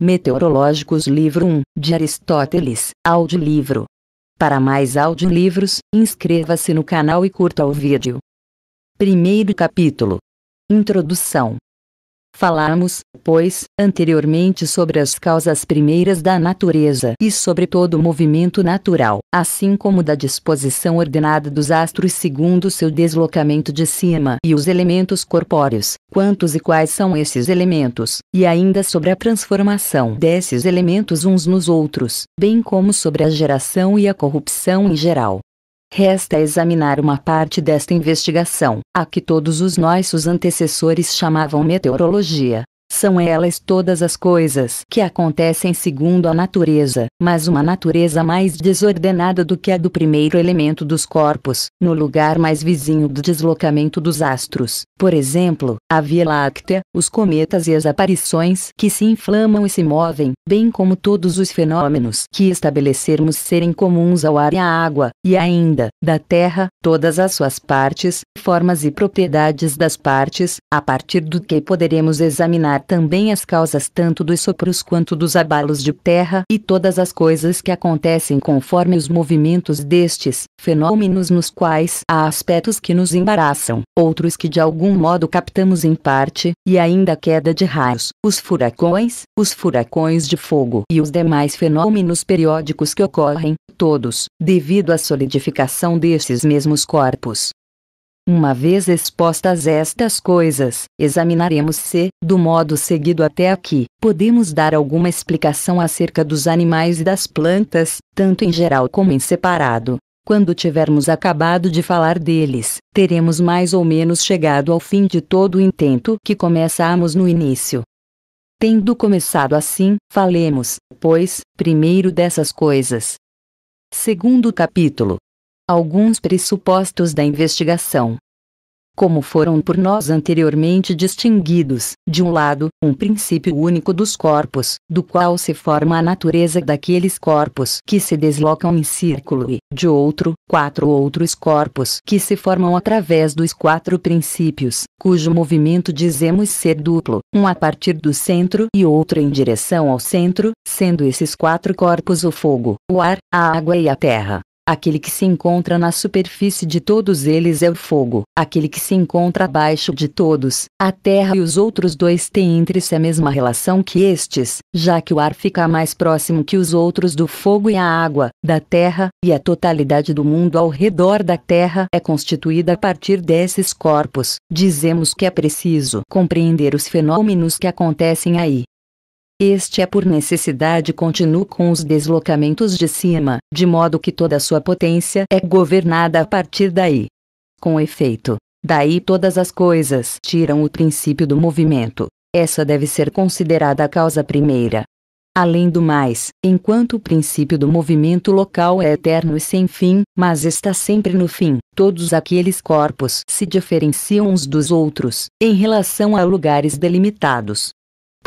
Meteorológicos Livro 1, de Aristóteles, audiolivro. Para mais audiolivros, inscreva-se no canal e curta o vídeo. Primeiro capítulo. Introdução. Falamos, pois, anteriormente sobre as causas primeiras da natureza e sobre todo o movimento natural, assim como da disposição ordenada dos astros segundo seu deslocamento de cima e os elementos corpóreos, quantos e quais são esses elementos, e ainda sobre a transformação desses elementos uns nos outros, bem como sobre a geração e a corrupção em geral. Resta examinar uma parte desta investigação, a que todos os nossos antecessores chamavam meteorologia, são elas todas as coisas que acontecem segundo a natureza, mas uma natureza mais desordenada do que a do primeiro elemento dos corpos, no lugar mais vizinho do deslocamento dos astros. Por exemplo, a Via Láctea, os cometas e as aparições que se inflamam e se movem, bem como todos os fenômenos que estabelecermos serem comuns ao ar e à água, e ainda, da Terra, todas as suas partes, formas e propriedades das partes, a partir do que poderemos examinar também as causas tanto dos sopros quanto dos abalos de terra e todas as coisas que acontecem conforme os movimentos destes, fenômenos nos quais há aspectos que nos embaraçam, outros que de algum modo captamos em parte, e ainda a queda de raios, os furacões, os furacões de fogo e os demais fenômenos periódicos que ocorrem, todos, devido à solidificação desses mesmos corpos, uma vez expostas estas coisas, examinaremos se, do modo seguido até aqui, podemos dar alguma explicação acerca dos animais e das plantas, tanto em geral como em separado. Quando tivermos acabado de falar deles, teremos mais ou menos chegado ao fim de todo o intento que começamos no início. Tendo começado assim, falemos, pois, primeiro dessas coisas. Segundo capítulo alguns pressupostos da investigação. Como foram por nós anteriormente distinguidos, de um lado, um princípio único dos corpos, do qual se forma a natureza daqueles corpos que se deslocam em círculo e, de outro, quatro outros corpos que se formam através dos quatro princípios, cujo movimento dizemos ser duplo, um a partir do centro e outro em direção ao centro, sendo esses quatro corpos o fogo, o ar, a água e a terra. Aquele que se encontra na superfície de todos eles é o fogo, aquele que se encontra abaixo de todos, a terra e os outros dois têm entre si a mesma relação que estes, já que o ar fica mais próximo que os outros do fogo e a água, da terra, e a totalidade do mundo ao redor da terra é constituída a partir desses corpos. Dizemos que é preciso compreender os fenômenos que acontecem aí, este é por necessidade continuo com os deslocamentos de cima, de modo que toda sua potência é governada a partir daí. Com efeito, daí todas as coisas tiram o princípio do movimento. Essa deve ser considerada a causa primeira. Além do mais, enquanto o princípio do movimento local é eterno e sem fim, mas está sempre no fim, todos aqueles corpos se diferenciam uns dos outros, em relação a lugares delimitados,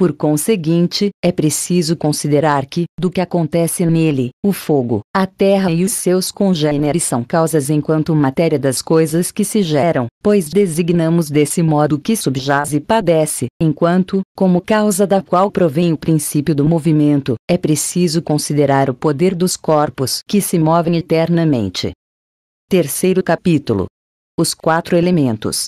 por conseguinte, é preciso considerar que, do que acontece nele, o fogo, a terra e os seus congêneres são causas enquanto matéria das coisas que se geram, pois designamos desse modo que subjaz e padece, enquanto, como causa da qual provém o princípio do movimento, é preciso considerar o poder dos corpos que se movem eternamente. Terceiro capítulo: Os quatro elementos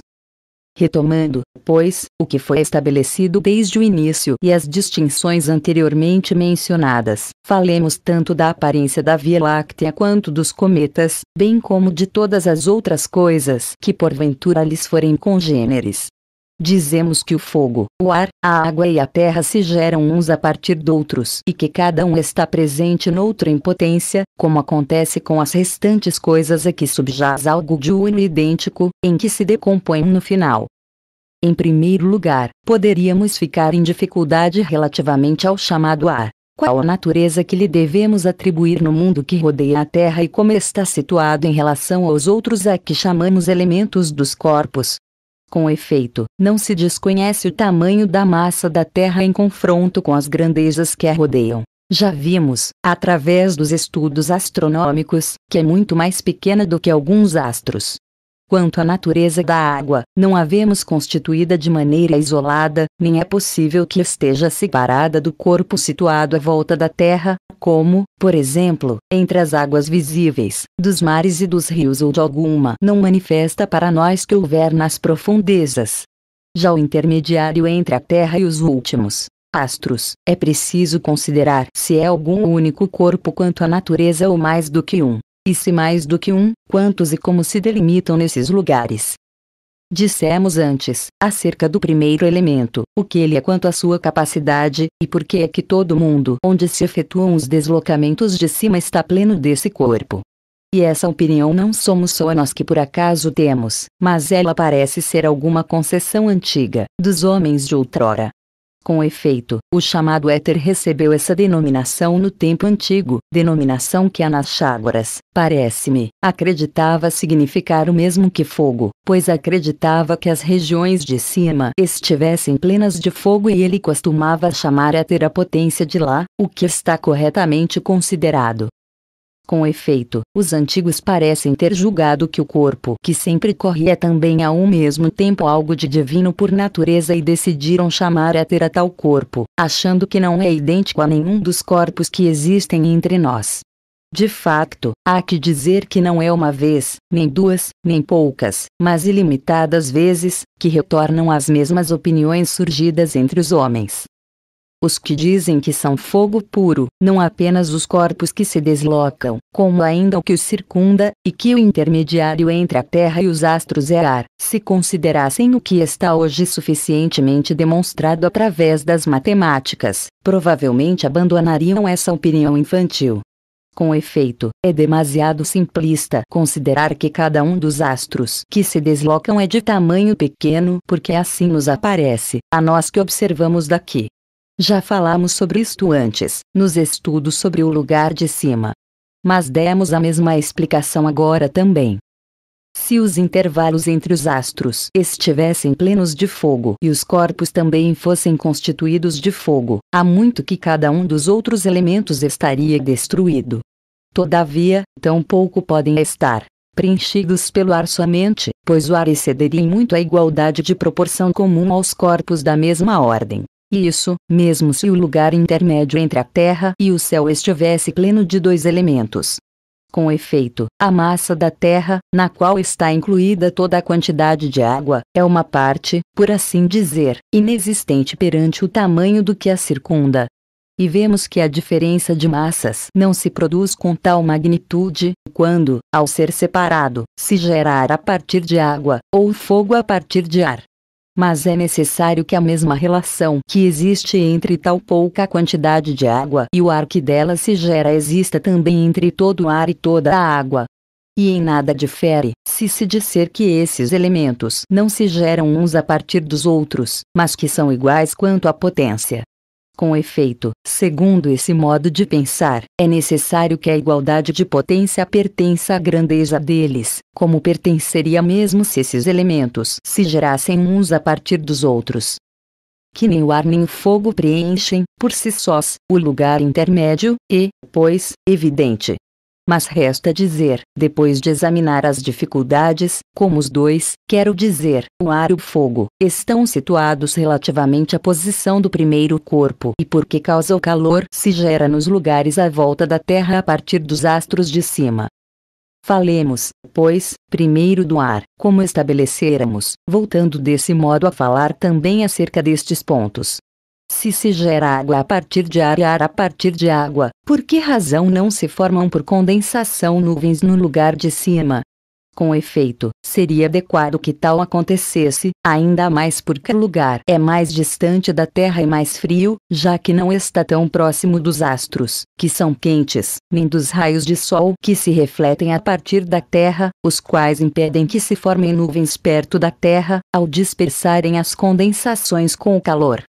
retomando, pois, o que foi estabelecido desde o início e as distinções anteriormente mencionadas. Falemos tanto da aparência da Via Láctea quanto dos cometas, bem como de todas as outras coisas que porventura lhes forem congêneres. Dizemos que o fogo, o ar, a água e a terra se geram uns a partir de outros e que cada um está presente noutro em potência, como acontece com as restantes coisas a que subjaz algo de uno idêntico, em que se decompõem no final. Em primeiro lugar, poderíamos ficar em dificuldade relativamente ao chamado ar. Qual a natureza que lhe devemos atribuir no mundo que rodeia a Terra e como está situado em relação aos outros a que chamamos elementos dos corpos, com efeito, não se desconhece o tamanho da massa da Terra em confronto com as grandezas que a rodeiam. Já vimos, através dos estudos astronômicos, que é muito mais pequena do que alguns astros. Quanto à natureza da água, não a vemos constituída de maneira isolada, nem é possível que esteja separada do corpo situado à volta da Terra, como, por exemplo, entre as águas visíveis, dos mares e dos rios ou de alguma não manifesta para nós que houver nas profundezas. Já o intermediário entre a Terra e os últimos, astros, é preciso considerar se é algum único corpo quanto à natureza ou mais do que um. E se mais do que um, quantos e como se delimitam nesses lugares? Dissemos antes, acerca do primeiro elemento, o que ele é quanto à sua capacidade, e por que é que todo mundo onde se efetuam os deslocamentos de cima está pleno desse corpo. E essa opinião não somos só nós que por acaso temos, mas ela parece ser alguma concessão antiga, dos homens de outrora, com efeito, o chamado éter recebeu essa denominação no tempo antigo, denominação que Anaxágoras, parece-me, acreditava significar o mesmo que fogo, pois acreditava que as regiões de cima estivessem plenas de fogo e ele costumava chamar éter a potência de lá, o que está corretamente considerado, com efeito, os antigos parecem ter julgado que o corpo que sempre corria é também a um mesmo tempo algo de divino por natureza e decidiram chamar a ter a tal corpo, achando que não é idêntico a nenhum dos corpos que existem entre nós. De facto, há que dizer que não é uma vez, nem duas, nem poucas, mas ilimitadas vezes, que retornam as mesmas opiniões surgidas entre os homens os que dizem que são fogo puro, não apenas os corpos que se deslocam, como ainda o que os circunda, e que o intermediário entre a Terra e os astros é ar, se considerassem o que está hoje suficientemente demonstrado através das matemáticas, provavelmente abandonariam essa opinião infantil. Com efeito, é demasiado simplista considerar que cada um dos astros que se deslocam é de tamanho pequeno, porque assim nos aparece, a nós que observamos daqui. Já falamos sobre isto antes, nos estudos sobre o lugar de cima. Mas demos a mesma explicação agora também. Se os intervalos entre os astros estivessem plenos de fogo e os corpos também fossem constituídos de fogo, há muito que cada um dos outros elementos estaria destruído. Todavia, tão pouco podem estar preenchidos pelo ar somente, pois o ar excederia muito a igualdade de proporção comum aos corpos da mesma ordem. Isso, mesmo se o lugar intermédio entre a Terra e o céu estivesse pleno de dois elementos. Com efeito, a massa da Terra, na qual está incluída toda a quantidade de água, é uma parte, por assim dizer, inexistente perante o tamanho do que a circunda. E vemos que a diferença de massas não se produz com tal magnitude, quando, ao ser separado, se gerar a partir de água, ou fogo a partir de ar mas é necessário que a mesma relação que existe entre tal pouca quantidade de água e o ar que dela se gera exista também entre todo o ar e toda a água. E em nada difere, se se disser que esses elementos não se geram uns a partir dos outros, mas que são iguais quanto à potência, com efeito, segundo esse modo de pensar, é necessário que a igualdade de potência pertença à grandeza deles, como pertenceria mesmo se esses elementos se gerassem uns a partir dos outros. Que nem o ar nem o fogo preenchem, por si sós, o lugar intermédio, e, pois, evidente, mas resta dizer, depois de examinar as dificuldades, como os dois, quero dizer, o ar e o fogo, estão situados relativamente à posição do primeiro corpo e porque causa o calor se gera nos lugares à volta da Terra a partir dos astros de cima. Falemos, pois, primeiro do ar, como estabeleceramos, voltando desse modo a falar também acerca destes pontos. Se se gera água a partir de ar e ar a partir de água, por que razão não se formam por condensação nuvens no lugar de cima? Com efeito, seria adequado que tal acontecesse, ainda mais porque o lugar é mais distante da Terra e mais frio, já que não está tão próximo dos astros, que são quentes, nem dos raios de Sol que se refletem a partir da Terra, os quais impedem que se formem nuvens perto da Terra, ao dispersarem as condensações com o calor.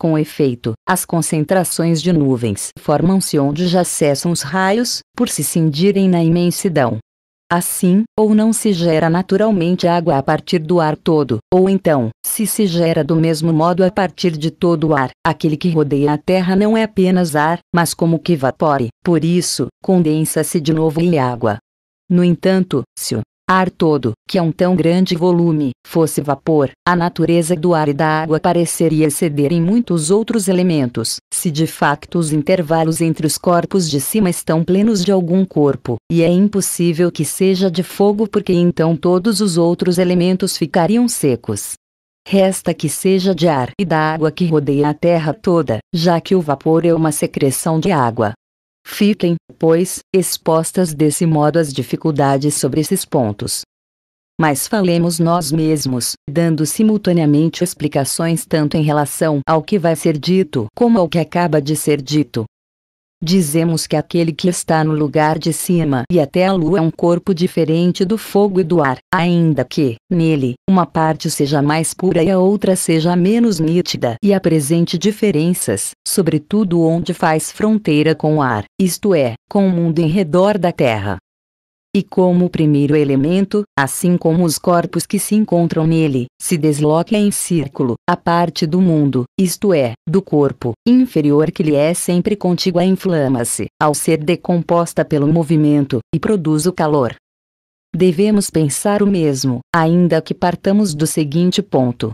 Com efeito, as concentrações de nuvens formam-se onde já cessam os raios, por se cindirem na imensidão. Assim, ou não se gera naturalmente água a partir do ar todo, ou então, se se gera do mesmo modo a partir de todo o ar, aquele que rodeia a Terra não é apenas ar, mas como que evapore, por isso, condensa-se de novo em água. No entanto, se o ar todo, que é um tão grande volume, fosse vapor, a natureza do ar e da água pareceria ceder em muitos outros elementos, se de facto os intervalos entre os corpos de cima estão plenos de algum corpo, e é impossível que seja de fogo porque então todos os outros elementos ficariam secos. Resta que seja de ar e da água que rodeia a terra toda, já que o vapor é uma secreção de água, Fiquem, pois, expostas desse modo as dificuldades sobre esses pontos. Mas falemos nós mesmos, dando simultaneamente explicações tanto em relação ao que vai ser dito como ao que acaba de ser dito, Dizemos que aquele que está no lugar de cima e até a lua é um corpo diferente do fogo e do ar, ainda que, nele, uma parte seja mais pura e a outra seja menos nítida e apresente diferenças, sobretudo onde faz fronteira com o ar, isto é, com o mundo em redor da terra e como primeiro elemento, assim como os corpos que se encontram nele, se desloca em círculo, a parte do mundo, isto é, do corpo inferior que lhe é sempre contígua inflama-se, ao ser decomposta pelo movimento, e produz o calor. Devemos pensar o mesmo, ainda que partamos do seguinte ponto: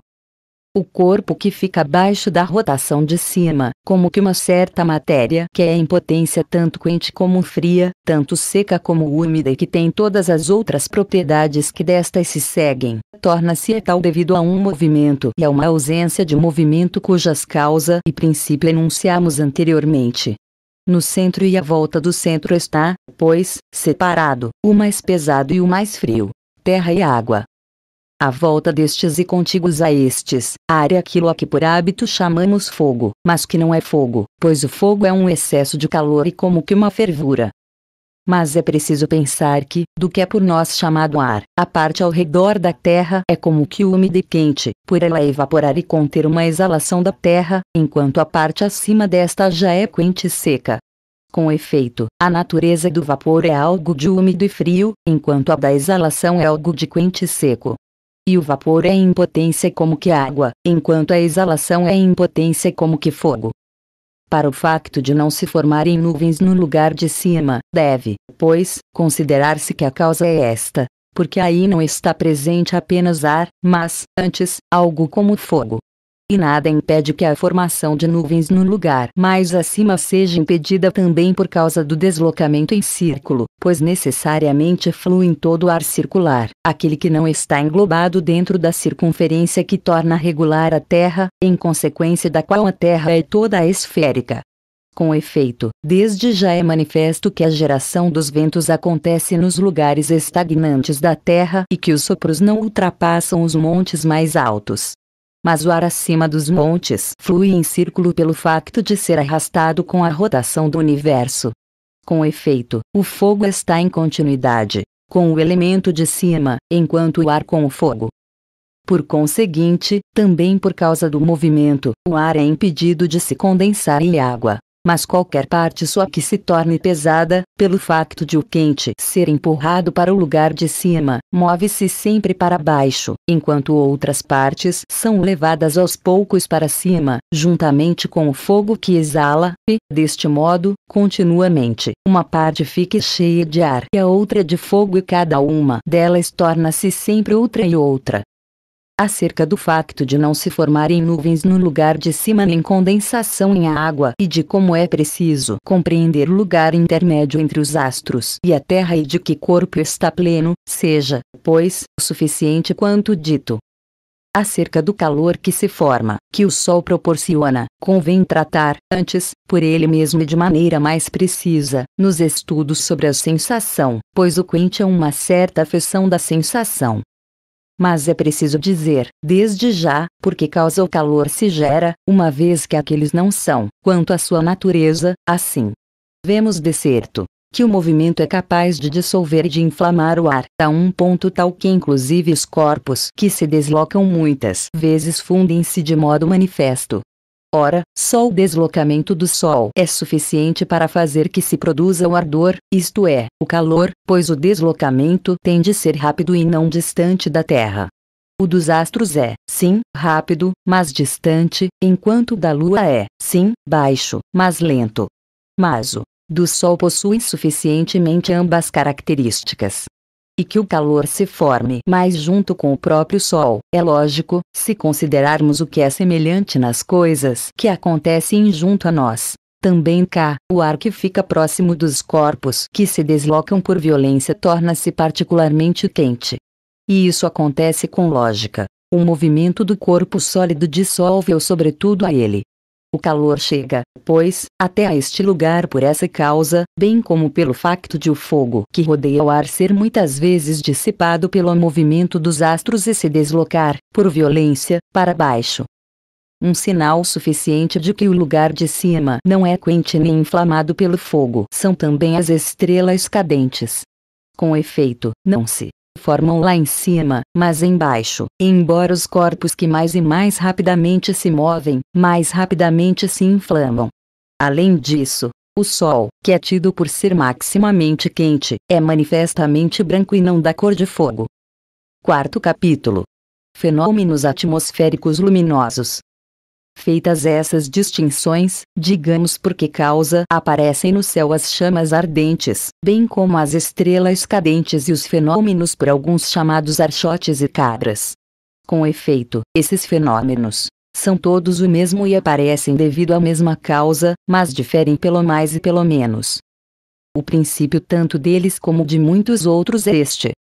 o corpo que fica abaixo da rotação de cima, como que uma certa matéria que é em potência tanto quente como fria, tanto seca como úmida e que tem todas as outras propriedades que destas se seguem, torna-se tal devido a um movimento e a uma ausência de movimento cujas causa e princípio enunciamos anteriormente. No centro e à volta do centro está, pois, separado, o mais pesado e o mais frio, terra e água, à volta destes e contíguos a estes, área aquilo a que por hábito chamamos fogo, mas que não é fogo, pois o fogo é um excesso de calor e como que uma fervura. Mas é preciso pensar que, do que é por nós chamado ar, a parte ao redor da terra é como que úmida e quente, por ela evaporar e conter uma exalação da terra, enquanto a parte acima desta já é quente e seca. Com efeito, a natureza do vapor é algo de úmido e frio, enquanto a da exalação é algo de quente e seco e o vapor é impotência como que água, enquanto a exalação é impotência como que fogo. Para o facto de não se formarem nuvens no lugar de cima, deve, pois, considerar-se que a causa é esta, porque aí não está presente apenas ar, mas, antes, algo como fogo, e nada impede que a formação de nuvens no lugar mais acima seja impedida também por causa do deslocamento em círculo, pois necessariamente flui em todo o ar circular, aquele que não está englobado dentro da circunferência que torna regular a Terra, em consequência da qual a Terra é toda esférica. Com efeito, desde já é manifesto que a geração dos ventos acontece nos lugares estagnantes da terra e que os sopros não ultrapassam os montes mais altos mas o ar acima dos montes flui em círculo pelo facto de ser arrastado com a rotação do universo. Com efeito, o fogo está em continuidade com o elemento de cima, enquanto o ar com o fogo. Por conseguinte, também por causa do movimento, o ar é impedido de se condensar em água, mas qualquer parte sua que se torne pesada, pelo facto de o quente ser empurrado para o lugar de cima, move-se sempre para baixo, enquanto outras partes são levadas aos poucos para cima, juntamente com o fogo que exala, e, deste modo, continuamente, uma parte fica cheia de ar e a outra de fogo e cada uma delas torna-se sempre outra e outra, acerca do facto de não se formarem nuvens no lugar de cima nem condensação em água e de como é preciso compreender o lugar intermédio entre os astros e a Terra e de que corpo está pleno, seja, pois, suficiente quanto dito acerca do calor que se forma, que o Sol proporciona, convém tratar, antes, por ele mesmo e de maneira mais precisa, nos estudos sobre a sensação, pois o quente é uma certa afecção da sensação, mas é preciso dizer, desde já, porque causa o calor se gera, uma vez que aqueles não são, quanto à sua natureza, assim. Vemos de certo que o movimento é capaz de dissolver e de inflamar o ar a um ponto tal que inclusive os corpos que se deslocam muitas vezes fundem-se de modo manifesto, Ora, só o deslocamento do Sol é suficiente para fazer que se produza o ardor, isto é, o calor, pois o deslocamento tem de ser rápido e não distante da Terra. O dos astros é, sim, rápido, mas distante, enquanto o da Lua é, sim, baixo, mas lento. Mas o do Sol possui suficientemente ambas características e que o calor se forme mais junto com o próprio Sol. É lógico, se considerarmos o que é semelhante nas coisas que acontecem junto a nós. Também cá, o ar que fica próximo dos corpos que se deslocam por violência torna-se particularmente quente. E isso acontece com lógica. O movimento do corpo sólido dissolve ou sobretudo a ele, o calor chega, pois, até a este lugar por essa causa, bem como pelo facto de o fogo que rodeia o ar ser muitas vezes dissipado pelo movimento dos astros e se deslocar, por violência, para baixo um sinal suficiente de que o lugar de cima não é quente nem inflamado pelo fogo. São também as estrelas cadentes. Com efeito, não se formam lá em cima, mas embaixo. Embora os corpos que mais e mais rapidamente se movem, mais rapidamente se inflamam. Além disso, o Sol, que é tido por ser maximamente quente, é manifestamente branco e não da cor de fogo. Quarto capítulo: Fenômenos atmosféricos luminosos. Feitas essas distinções, digamos por que causa aparecem no céu as chamas ardentes, bem como as estrelas cadentes e os fenômenos por alguns chamados archotes e cabras. Com efeito, esses fenômenos são todos o mesmo e aparecem devido à mesma causa, mas diferem pelo mais e pelo menos. O princípio tanto deles como de muitos outros é este.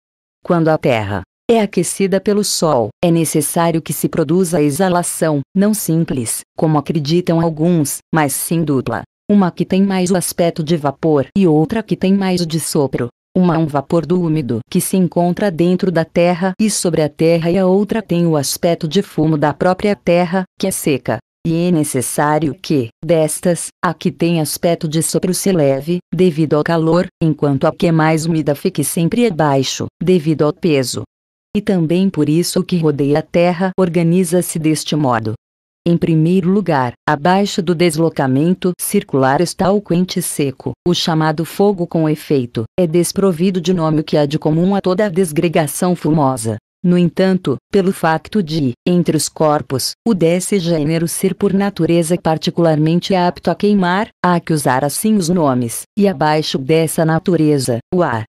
Quando a Terra, é aquecida pelo sol. É necessário que se produza a exalação, não simples, como acreditam alguns, mas sim dupla. Uma que tem mais o aspecto de vapor e outra que tem mais o de sopro. Uma é um vapor do úmido que se encontra dentro da terra e sobre a terra e a outra tem o aspecto de fumo da própria terra, que é seca. E é necessário que, destas, a que tem aspecto de sopro se leve, devido ao calor, enquanto a que é mais úmida fique sempre abaixo, devido ao peso e também por isso o que rodeia a Terra organiza-se deste modo. Em primeiro lugar, abaixo do deslocamento circular está o quente seco. O chamado fogo com efeito é desprovido de nome que há de comum a toda a desgregação fumosa. No entanto, pelo facto de, entre os corpos, o desse gênero ser por natureza particularmente apto a queimar, há que usar assim os nomes, e abaixo dessa natureza, o ar,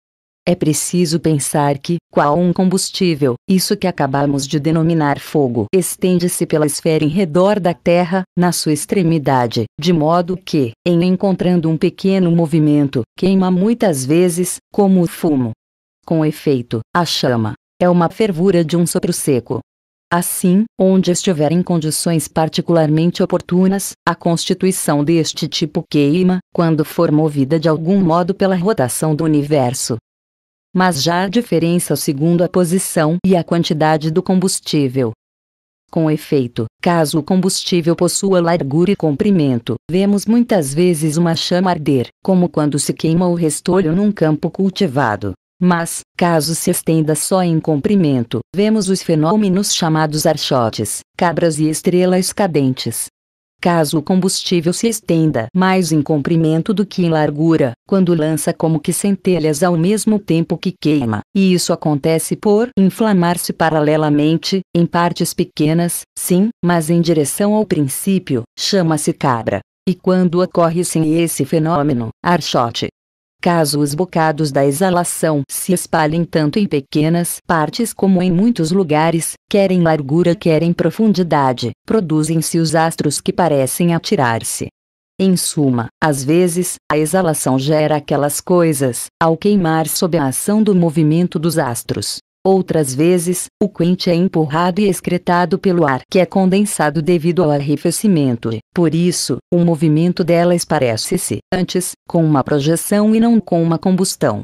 é preciso pensar que, qual um combustível, isso que acabamos de denominar fogo estende-se pela esfera em redor da Terra, na sua extremidade, de modo que, em encontrando um pequeno movimento, queima muitas vezes, como o fumo. Com efeito, a chama é uma fervura de um sopro seco. Assim, onde estiver em condições particularmente oportunas, a constituição deste tipo queima, quando for movida de algum modo pela rotação do universo, mas já há diferença segundo a posição e a quantidade do combustível. Com efeito, caso o combustível possua largura e comprimento, vemos muitas vezes uma chama arder, como quando se queima o restolho num campo cultivado. Mas, caso se estenda só em comprimento, vemos os fenômenos chamados archotes, cabras e estrelas cadentes. Caso o combustível se estenda mais em comprimento do que em largura, quando lança como que centelhas ao mesmo tempo que queima, e isso acontece por inflamar-se paralelamente, em partes pequenas, sim, mas em direção ao princípio, chama-se cabra. E quando ocorre sem esse fenômeno, archote, caso os bocados da exalação se espalhem tanto em pequenas partes como em muitos lugares, querem largura querem profundidade, produzem-se os astros que parecem atirar-se. Em suma, às vezes, a exalação gera aquelas coisas, ao queimar sob a ação do movimento dos astros, Outras vezes, o quente é empurrado e excretado pelo ar que é condensado devido ao arrefecimento e, por isso, o movimento delas parece se antes, com uma projeção e não com uma combustão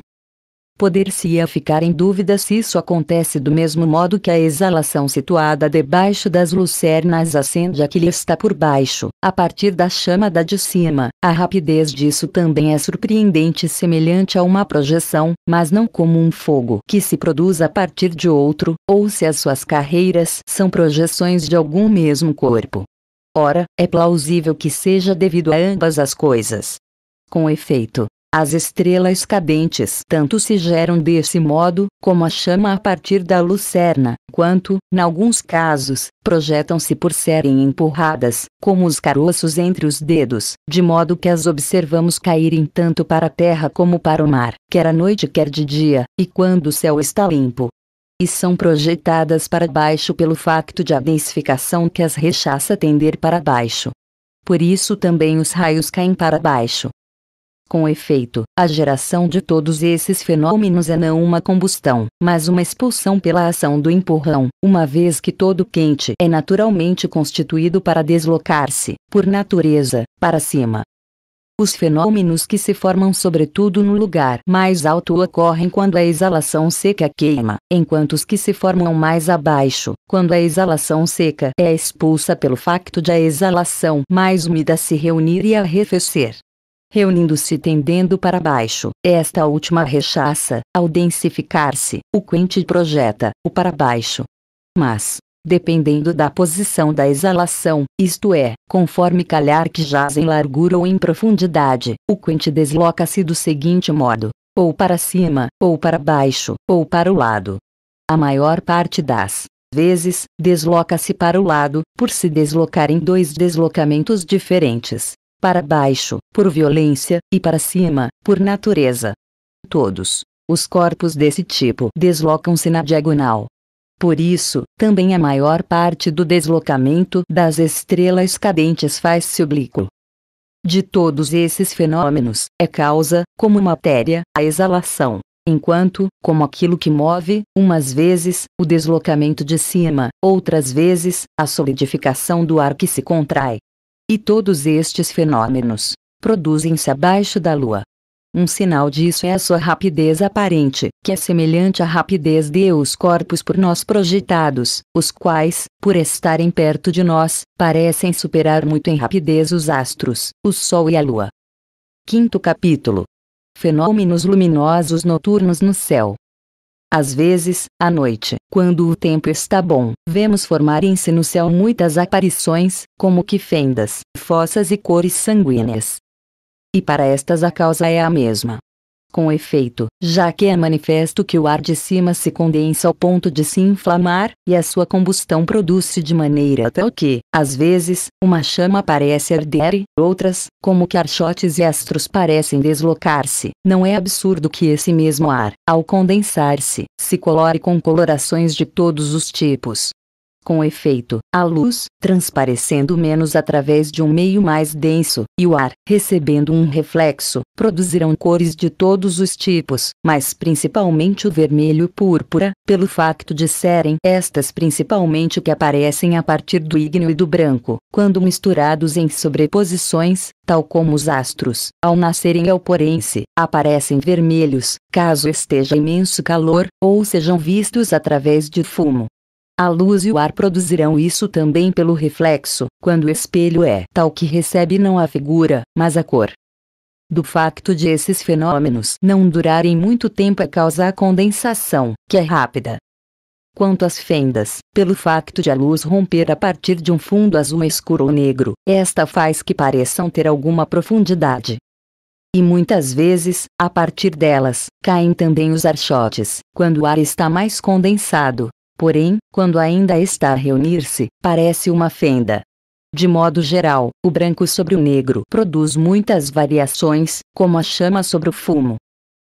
poder-se-ia ficar em dúvida se isso acontece do mesmo modo que a exalação situada debaixo das lucernas acende a que lhe está por baixo, a partir da chama da de cima. A rapidez disso também é surpreendente semelhante a uma projeção, mas não como um fogo que se produz a partir de outro, ou se as suas carreiras são projeções de algum mesmo corpo. Ora, é plausível que seja devido a ambas as coisas. Com efeito, as estrelas cadentes tanto se geram desse modo, como a chama a partir da lucerna, quanto, em alguns casos, projetam-se por serem empurradas, como os caroços entre os dedos, de modo que as observamos caírem tanto para a terra como para o mar, quer à noite quer de dia, e quando o céu está limpo, e são projetadas para baixo pelo facto de a densificação que as rechaça tender para baixo. Por isso também os raios caem para baixo. Com efeito, a geração de todos esses fenômenos é não uma combustão, mas uma expulsão pela ação do empurrão, uma vez que todo quente é naturalmente constituído para deslocar-se, por natureza, para cima. Os fenômenos que se formam sobretudo no lugar mais alto ocorrem quando a exalação seca queima, enquanto os que se formam mais abaixo, quando a exalação seca é expulsa pelo facto de a exalação mais úmida se reunir e arrefecer reunindo-se tendendo para baixo. Esta última rechaça, ao densificar-se, o quente projeta o para baixo. Mas, dependendo da posição da exalação, isto é, conforme calhar que jaz em largura ou em profundidade, o quente desloca-se do seguinte modo: ou para cima, ou para baixo, ou para o lado. A maior parte das vezes desloca-se para o lado, por se deslocar em dois deslocamentos diferentes para baixo, por violência, e para cima, por natureza. Todos os corpos desse tipo deslocam-se na diagonal. Por isso, também a maior parte do deslocamento das estrelas cadentes faz-se oblíquo. De todos esses fenômenos, é causa, como matéria, a exalação, enquanto, como aquilo que move, umas vezes, o deslocamento de cima, outras vezes, a solidificação do ar que se contrai. E todos estes fenômenos produzem-se abaixo da Lua. Um sinal disso é a sua rapidez aparente, que é semelhante à rapidez de os corpos por nós projetados, os quais, por estarem perto de nós, parecem superar muito em rapidez os astros, o Sol e a Lua. Quinto capítulo: Fenômenos luminosos noturnos no céu. Às vezes, à noite, quando o tempo está bom, vemos formarem-se no céu muitas aparições, como que fendas, fossas e cores sanguíneas. E para estas a causa é a mesma com efeito, já que é manifesto que o ar de cima se condensa ao ponto de se inflamar, e a sua combustão produz-se de maneira tal que, às vezes, uma chama parece arder e, outras, como que archotes e astros parecem deslocar-se. Não é absurdo que esse mesmo ar, ao condensar-se, se colore com colorações de todos os tipos, com efeito, a luz, transparecendo menos através de um meio mais denso, e o ar, recebendo um reflexo, produzirão cores de todos os tipos, mas principalmente o vermelho púrpura, pelo facto de serem estas principalmente que aparecem a partir do ígneo e do branco, quando misturados em sobreposições, tal como os astros, ao nascerem ao é porém-se, aparecem vermelhos, caso esteja imenso calor, ou sejam vistos através de fumo. A luz e o ar produzirão isso também pelo reflexo, quando o espelho é tal que recebe não a figura, mas a cor. Do facto de esses fenômenos não durarem muito tempo é causa a condensação, que é rápida. Quanto às fendas, pelo facto de a luz romper a partir de um fundo azul escuro ou negro, esta faz que pareçam ter alguma profundidade. E muitas vezes, a partir delas, caem também os archotes, quando o ar está mais condensado, Porém, quando ainda está a reunir-se, parece uma fenda. De modo geral, o branco sobre o negro produz muitas variações, como a chama sobre o fumo.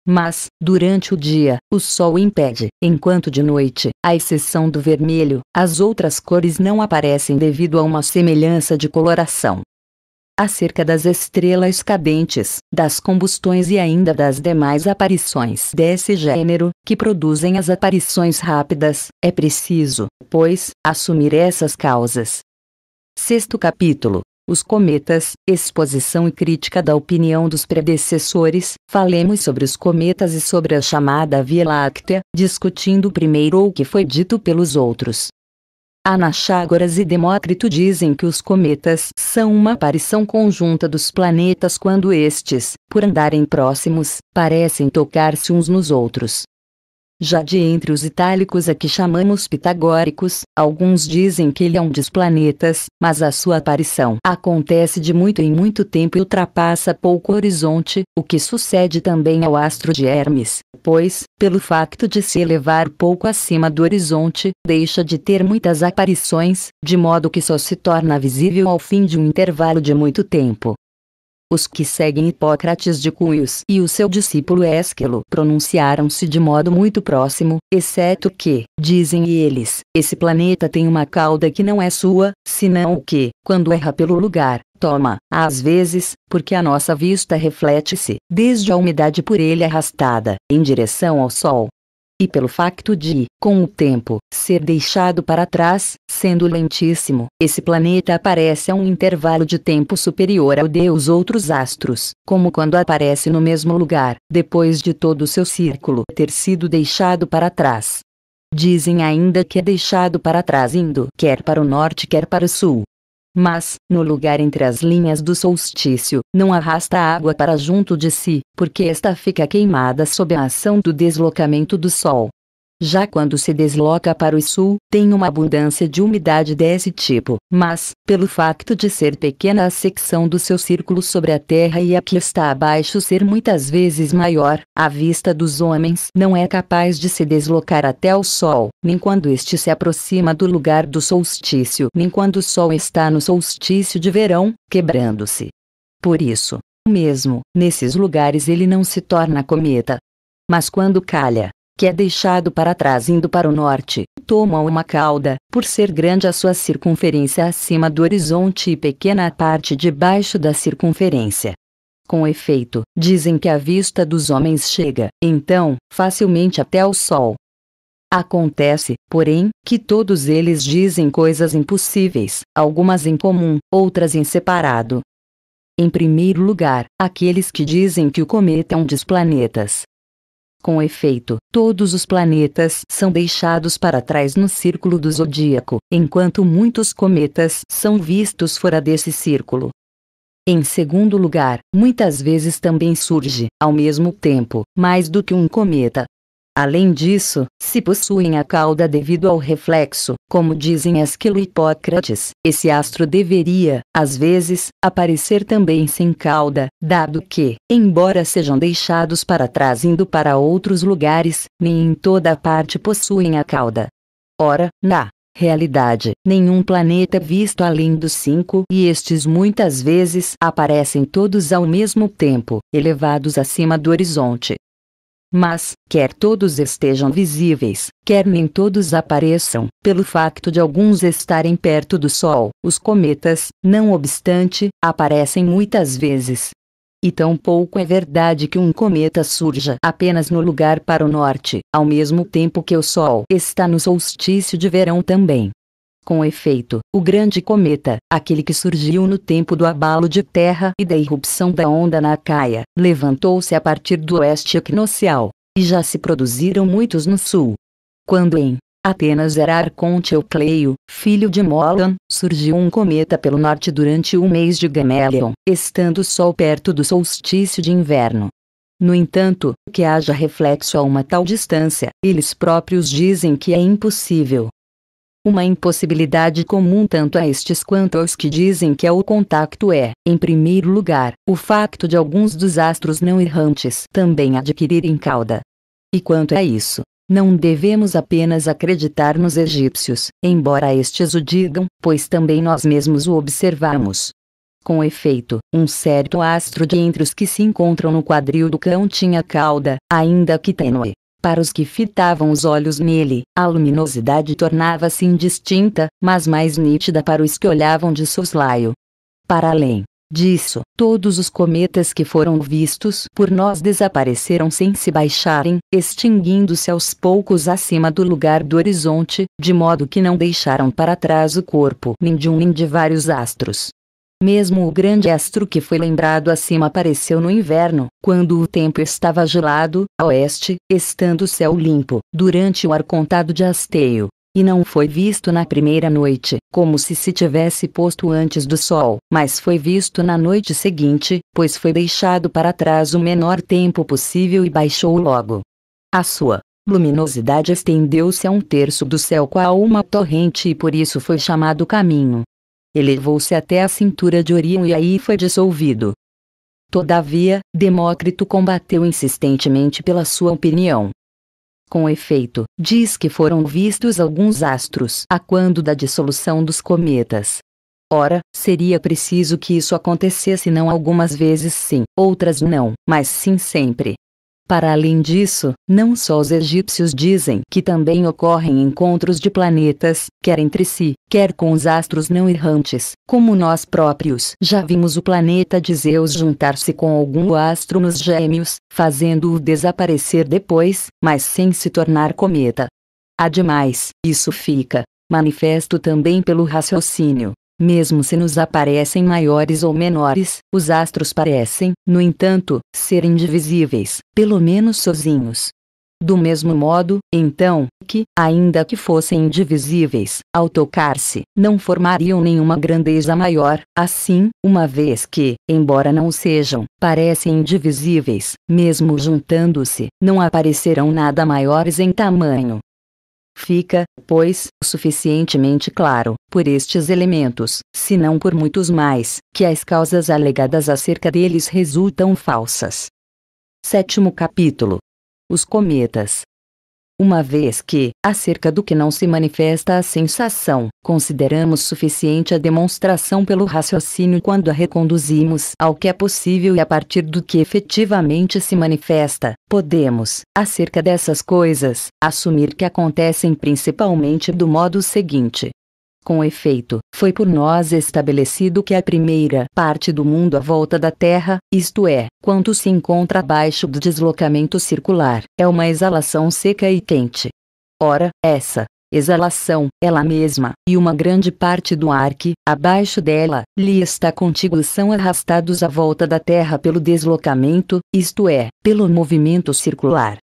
Mas, durante o dia, o sol impede, enquanto de noite, à exceção do vermelho, as outras cores não aparecem devido a uma semelhança de coloração acerca das estrelas cadentes, das combustões e ainda das demais aparições desse gênero, que produzem as aparições rápidas, é preciso, pois, assumir essas causas. Sexto capítulo. Os cometas, exposição e crítica da opinião dos predecessores, falemos sobre os cometas e sobre a chamada Via Láctea, discutindo primeiro o que foi dito pelos outros. Anaxágoras e Demócrito dizem que os cometas são uma aparição conjunta dos planetas quando estes, por andarem próximos, parecem tocar-se uns nos outros, já de entre os itálicos a que chamamos pitagóricos, alguns dizem que ele é um dos planetas, mas a sua aparição acontece de muito em muito tempo e ultrapassa pouco o horizonte, o que sucede também ao astro de Hermes, pois, pelo facto de se elevar pouco acima do horizonte, deixa de ter muitas aparições, de modo que só se torna visível ao fim de um intervalo de muito tempo. Os que seguem Hipócrates de Cuios e o seu discípulo Ésquilo pronunciaram-se de modo muito próximo, exceto que, dizem eles, esse planeta tem uma cauda que não é sua, senão o que, quando erra pelo lugar, toma, às vezes, porque a nossa vista reflete-se, desde a umidade por ele arrastada, em direção ao Sol, e pelo facto de, com o tempo, ser deixado para trás, sendo lentíssimo, esse planeta aparece a um intervalo de tempo superior ao de os outros astros, como quando aparece no mesmo lugar, depois de todo o seu círculo ter sido deixado para trás. Dizem ainda que é deixado para trás indo quer para o norte quer para o sul, mas, no lugar entre as linhas do solstício, não arrasta a água para junto de si, porque esta fica queimada sob a ação do deslocamento do Sol. Já quando se desloca para o sul, tem uma abundância de umidade desse tipo, mas, pelo facto de ser pequena a secção do seu círculo sobre a Terra e a que está abaixo ser muitas vezes maior, a vista dos homens não é capaz de se deslocar até o Sol, nem quando este se aproxima do lugar do solstício, nem quando o Sol está no solstício de verão, quebrando-se. Por isso, mesmo, nesses lugares ele não se torna cometa. Mas quando calha, que é deixado para trás indo para o norte, toma uma cauda, por ser grande a sua circunferência acima do horizonte e pequena a parte debaixo da circunferência. Com efeito, dizem que a vista dos homens chega, então, facilmente até o sol. Acontece, porém, que todos eles dizem coisas impossíveis, algumas em comum, outras em separado. Em primeiro lugar, aqueles que dizem que o cometa é um dos planetas, com efeito, todos os planetas são deixados para trás no círculo do zodíaco, enquanto muitos cometas são vistos fora desse círculo. Em segundo lugar, muitas vezes também surge, ao mesmo tempo, mais do que um cometa, Além disso, se possuem a cauda devido ao reflexo, como dizem Esquilo e Hipócrates, esse astro deveria, às vezes, aparecer também sem cauda, dado que, embora sejam deixados para trás indo para outros lugares, nem em toda parte possuem a cauda. Ora, na realidade, nenhum planeta visto além dos cinco e estes muitas vezes aparecem todos ao mesmo tempo, elevados acima do horizonte. Mas, quer todos estejam visíveis, quer nem todos apareçam, pelo facto de alguns estarem perto do Sol, os cometas, não obstante, aparecem muitas vezes. E tão pouco é verdade que um cometa surja apenas no lugar para o norte, ao mesmo tempo que o Sol está no solstício de verão também. Com efeito, o grande cometa, aquele que surgiu no tempo do abalo de terra e da irrupção da onda na Caia, levantou-se a partir do oeste equinocial, e já se produziram muitos no sul. Quando em Atenas era Arconte Eucleio, filho de Molon, surgiu um cometa pelo norte durante o mês de Gamelion, estando o Sol perto do solstício de inverno. No entanto, que haja reflexo a uma tal distância, eles próprios dizem que é impossível, uma impossibilidade comum tanto a estes quanto aos que dizem que é o contacto é, em primeiro lugar, o facto de alguns dos astros não errantes também adquirirem cauda. E quanto a isso, não devemos apenas acreditar nos egípcios, embora estes o digam, pois também nós mesmos o observamos. Com efeito, um certo astro de entre os que se encontram no quadril do cão tinha cauda, ainda que tênue, para os que fitavam os olhos nele, a luminosidade tornava-se indistinta, mas mais nítida para os que olhavam de soslaio. Para além disso, todos os cometas que foram vistos por nós desapareceram sem se baixarem, extinguindo-se aos poucos acima do lugar do horizonte, de modo que não deixaram para trás o corpo nem de um nem de vários astros. Mesmo o grande astro que foi lembrado acima apareceu no inverno, quando o tempo estava gelado, a oeste, estando o céu limpo, durante o ar contado de asteio. E não foi visto na primeira noite, como se se tivesse posto antes do sol, mas foi visto na noite seguinte, pois foi deixado para trás o menor tempo possível e baixou logo. A sua luminosidade estendeu-se a um terço do céu qual uma torrente e por isso foi chamado caminho elevou-se até a cintura de Orião e aí foi dissolvido. Todavia, Demócrito combateu insistentemente pela sua opinião. Com efeito, diz que foram vistos alguns astros a quando da dissolução dos cometas. Ora, seria preciso que isso acontecesse não algumas vezes sim, outras não, mas sim sempre. Para além disso, não só os egípcios dizem que também ocorrem encontros de planetas, quer entre si, quer com os astros não errantes, como nós próprios. Já vimos o planeta de Zeus juntar-se com algum astro nos gêmeos, fazendo-o desaparecer depois, mas sem se tornar cometa. Ademais, isso fica manifesto também pelo raciocínio, mesmo se nos aparecem maiores ou menores, os astros parecem, no entanto, ser indivisíveis, pelo menos sozinhos. Do mesmo modo, então, que, ainda que fossem indivisíveis, ao tocar-se, não formariam nenhuma grandeza maior, assim, uma vez que, embora não sejam, parecem indivisíveis, mesmo juntando-se, não aparecerão nada maiores em tamanho, Fica, pois, suficientemente claro, por estes elementos, se não por muitos mais, que as causas alegadas acerca deles resultam falsas. Sétimo capítulo. Os cometas, uma vez que, acerca do que não se manifesta a sensação, consideramos suficiente a demonstração pelo raciocínio quando a reconduzimos ao que é possível e a partir do que efetivamente se manifesta, podemos, acerca dessas coisas, assumir que acontecem principalmente do modo seguinte: com efeito, foi por nós estabelecido que a primeira parte do mundo à volta da Terra, isto é, quanto se encontra abaixo do deslocamento circular, é uma exalação seca e quente. Ora, essa exalação, ela mesma, e uma grande parte do ar que, abaixo dela, lhe está contigo são arrastados à volta da Terra pelo deslocamento, isto é, pelo movimento circular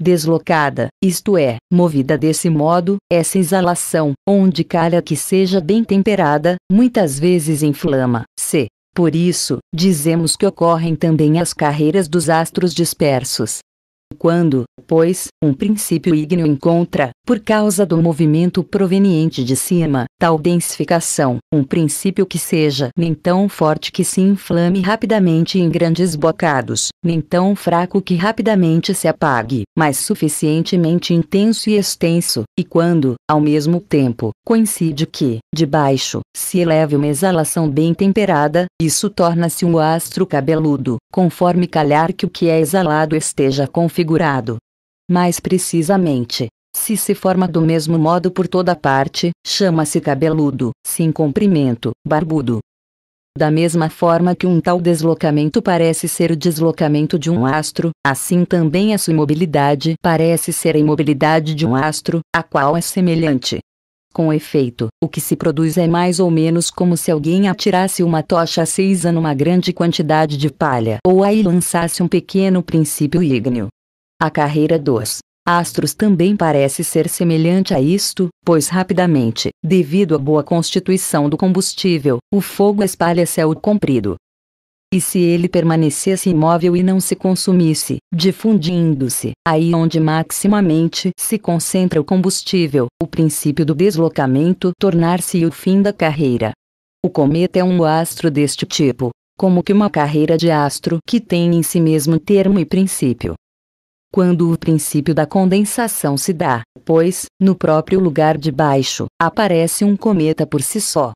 deslocada, isto é, movida desse modo, essa exalação, onde calha que seja bem temperada, muitas vezes inflama, se, por isso, dizemos que ocorrem também as carreiras dos astros dispersos, quando, pois, um princípio ígneo encontra, por causa do movimento proveniente de cima, tal densificação, um princípio que seja nem tão forte que se inflame rapidamente em grandes bocados, nem tão fraco que rapidamente se apague, mas suficientemente intenso e extenso, e quando, ao mesmo tempo, coincide que, de baixo, se eleve uma exalação bem temperada, isso torna-se um astro cabeludo, conforme calhar que o que é exalado esteja confiado figurado. Mais precisamente, se se forma do mesmo modo por toda parte, chama-se cabeludo, sem comprimento, barbudo. Da mesma forma que um tal deslocamento parece ser o deslocamento de um astro, assim também a sua imobilidade parece ser a imobilidade de um astro, a qual é semelhante. Com efeito, o que se produz é mais ou menos como se alguém atirasse uma tocha acesa numa grande quantidade de palha ou aí lançasse um pequeno princípio ígneo. A carreira dos astros também parece ser semelhante a isto, pois rapidamente, devido à boa constituição do combustível, o fogo espalha-se ao comprido. E se ele permanecesse imóvel e não se consumisse, difundindo-se, aí onde maximamente se concentra o combustível, o princípio do deslocamento tornar-se o fim da carreira. O cometa é um astro deste tipo, como que uma carreira de astro que tem em si mesmo termo e princípio quando o princípio da condensação se dá, pois, no próprio lugar de baixo, aparece um cometa por si só.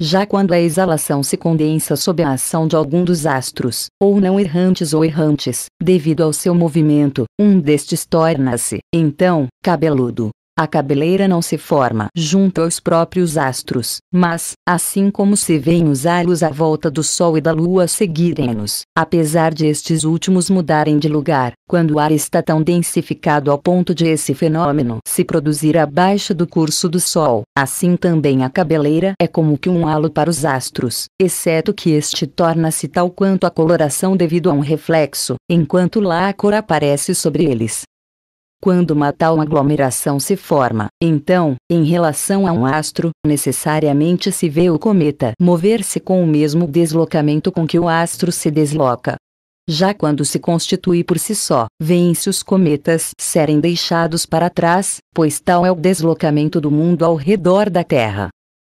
Já quando a exalação se condensa sob a ação de algum dos astros, ou não errantes ou errantes, devido ao seu movimento, um destes torna-se, então, cabeludo, a cabeleira não se forma junto aos próprios astros, mas, assim como se vêem os halos à volta do Sol e da Lua seguirem-nos, apesar de estes últimos mudarem de lugar, quando o ar está tão densificado ao ponto de esse fenômeno se produzir abaixo do curso do Sol, assim também a cabeleira é como que um halo para os astros, exceto que este torna-se tal quanto a coloração devido a um reflexo, enquanto lá a cor aparece sobre eles quando uma tal aglomeração se forma. Então, em relação a um astro, necessariamente se vê o cometa mover-se com o mesmo deslocamento com que o astro se desloca. Já quando se constitui por si só, vêem se os cometas serem deixados para trás, pois tal é o deslocamento do mundo ao redor da Terra.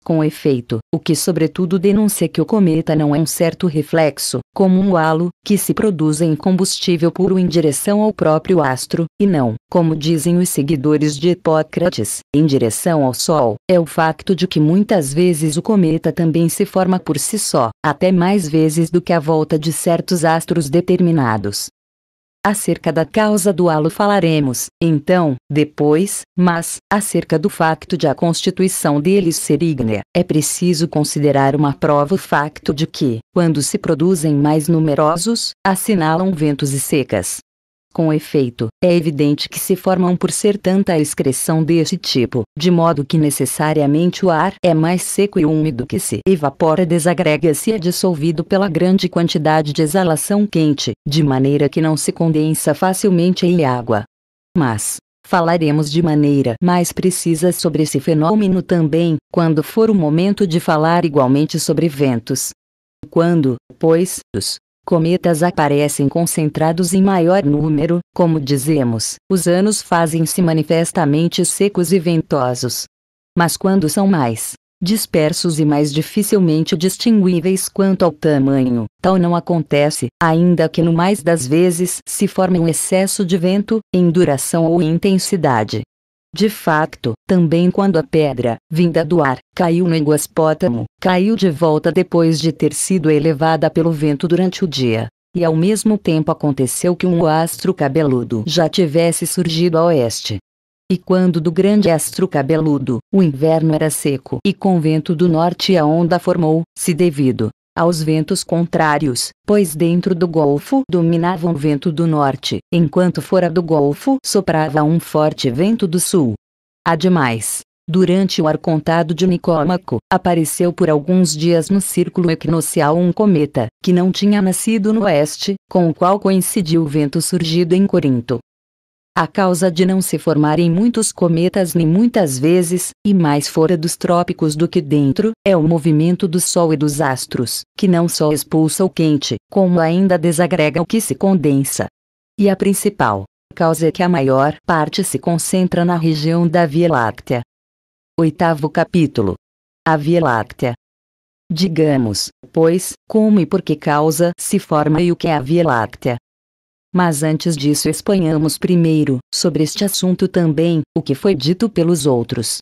Com efeito, o que sobretudo denuncia que o cometa não é um certo reflexo, como um halo, que se produz em combustível puro em direção ao próprio astro, e não, como dizem os seguidores de Hipócrates, em direção ao Sol, é o facto de que muitas vezes o cometa também se forma por si só, até mais vezes do que a volta de certos astros determinados acerca da causa do halo falaremos, então, depois, mas, acerca do facto de a constituição deles ser ígnea, é preciso considerar uma prova o facto de que, quando se produzem mais numerosos, assinalam ventos e secas, com efeito, é evidente que se formam por ser tanta a excreção desse tipo, de modo que necessariamente o ar é mais seco e úmido que se evapora desagrega-se e é dissolvido pela grande quantidade de exalação quente, de maneira que não se condensa facilmente em água. Mas, falaremos de maneira mais precisa sobre esse fenômeno também, quando for o momento de falar igualmente sobre ventos. Quando, pois, os cometas aparecem concentrados em maior número, como dizemos, os anos fazem-se manifestamente secos e ventosos. Mas quando são mais dispersos e mais dificilmente distinguíveis quanto ao tamanho, tal não acontece, ainda que no mais das vezes se forme um excesso de vento, em duração ou intensidade, de facto, também quando a pedra, vinda do ar, caiu no Iguaspótamo, caiu de volta depois de ter sido elevada pelo vento durante o dia. E ao mesmo tempo aconteceu que um astro cabeludo já tivesse surgido a oeste. E quando do grande astro cabeludo, o inverno era seco e com vento do norte a onda formou, se devido, aos ventos contrários, pois dentro do golfo dominava um vento do norte, enquanto fora do golfo soprava um forte vento do sul. Ademais, durante o arcontado de Nicômaco, apareceu por alguns dias no círculo equinocial um cometa, que não tinha nascido no oeste, com o qual coincidiu o vento surgido em Corinto, a causa de não se formarem muitos cometas nem muitas vezes, e mais fora dos trópicos do que dentro, é o movimento do Sol e dos astros, que não só expulsa o quente, como ainda desagrega o que se condensa. E a principal causa é que a maior parte se concentra na região da Via Láctea. Oitavo capítulo: A Via Láctea. Digamos, pois, como e por que causa se forma e o que é a Via Láctea. Mas antes disso exponhamos primeiro, sobre este assunto também, o que foi dito pelos outros.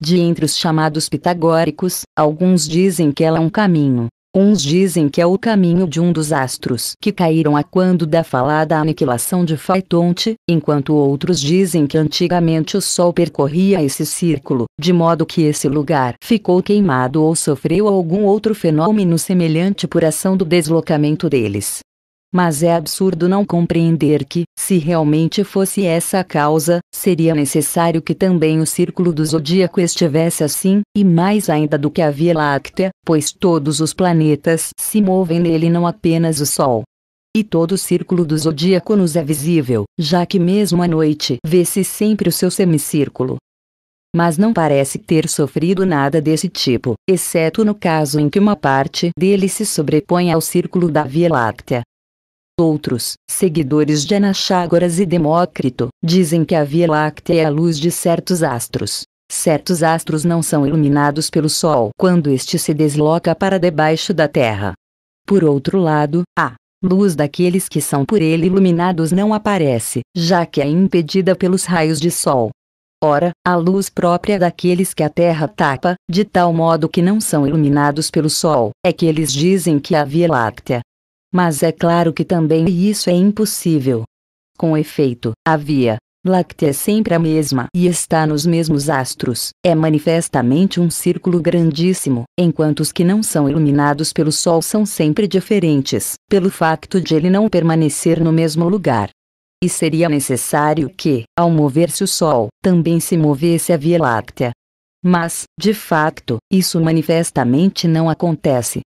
De entre os chamados pitagóricos, alguns dizem que ela é um caminho. Uns dizem que é o caminho de um dos astros que caíram a quando da falada aniquilação de Phaetonte, enquanto outros dizem que antigamente o Sol percorria esse círculo, de modo que esse lugar ficou queimado ou sofreu algum outro fenômeno semelhante por ação do deslocamento deles. Mas é absurdo não compreender que, se realmente fosse essa a causa, seria necessário que também o círculo do zodíaco estivesse assim, e mais ainda do que a Via Láctea, pois todos os planetas se movem nele não apenas o Sol. E todo o círculo do zodíaco nos é visível, já que mesmo à noite vê-se sempre o seu semicírculo. Mas não parece ter sofrido nada desse tipo, exceto no caso em que uma parte dele se sobrepõe ao círculo da Via Láctea. Outros, seguidores de Anaxágoras e Demócrito, dizem que a Via Láctea é a luz de certos astros. Certos astros não são iluminados pelo Sol quando este se desloca para debaixo da Terra. Por outro lado, a luz daqueles que são por ele iluminados não aparece, já que é impedida pelos raios de Sol. Ora, a luz própria daqueles que a Terra tapa, de tal modo que não são iluminados pelo Sol, é que eles dizem que a Via Láctea mas é claro que também isso é impossível. Com efeito, a via láctea é sempre a mesma e está nos mesmos astros. É manifestamente um círculo grandíssimo, enquanto os que não são iluminados pelo Sol são sempre diferentes, pelo facto de ele não permanecer no mesmo lugar. E seria necessário que, ao mover-se o Sol, também se movesse a Via Láctea. Mas, de facto, isso manifestamente não acontece.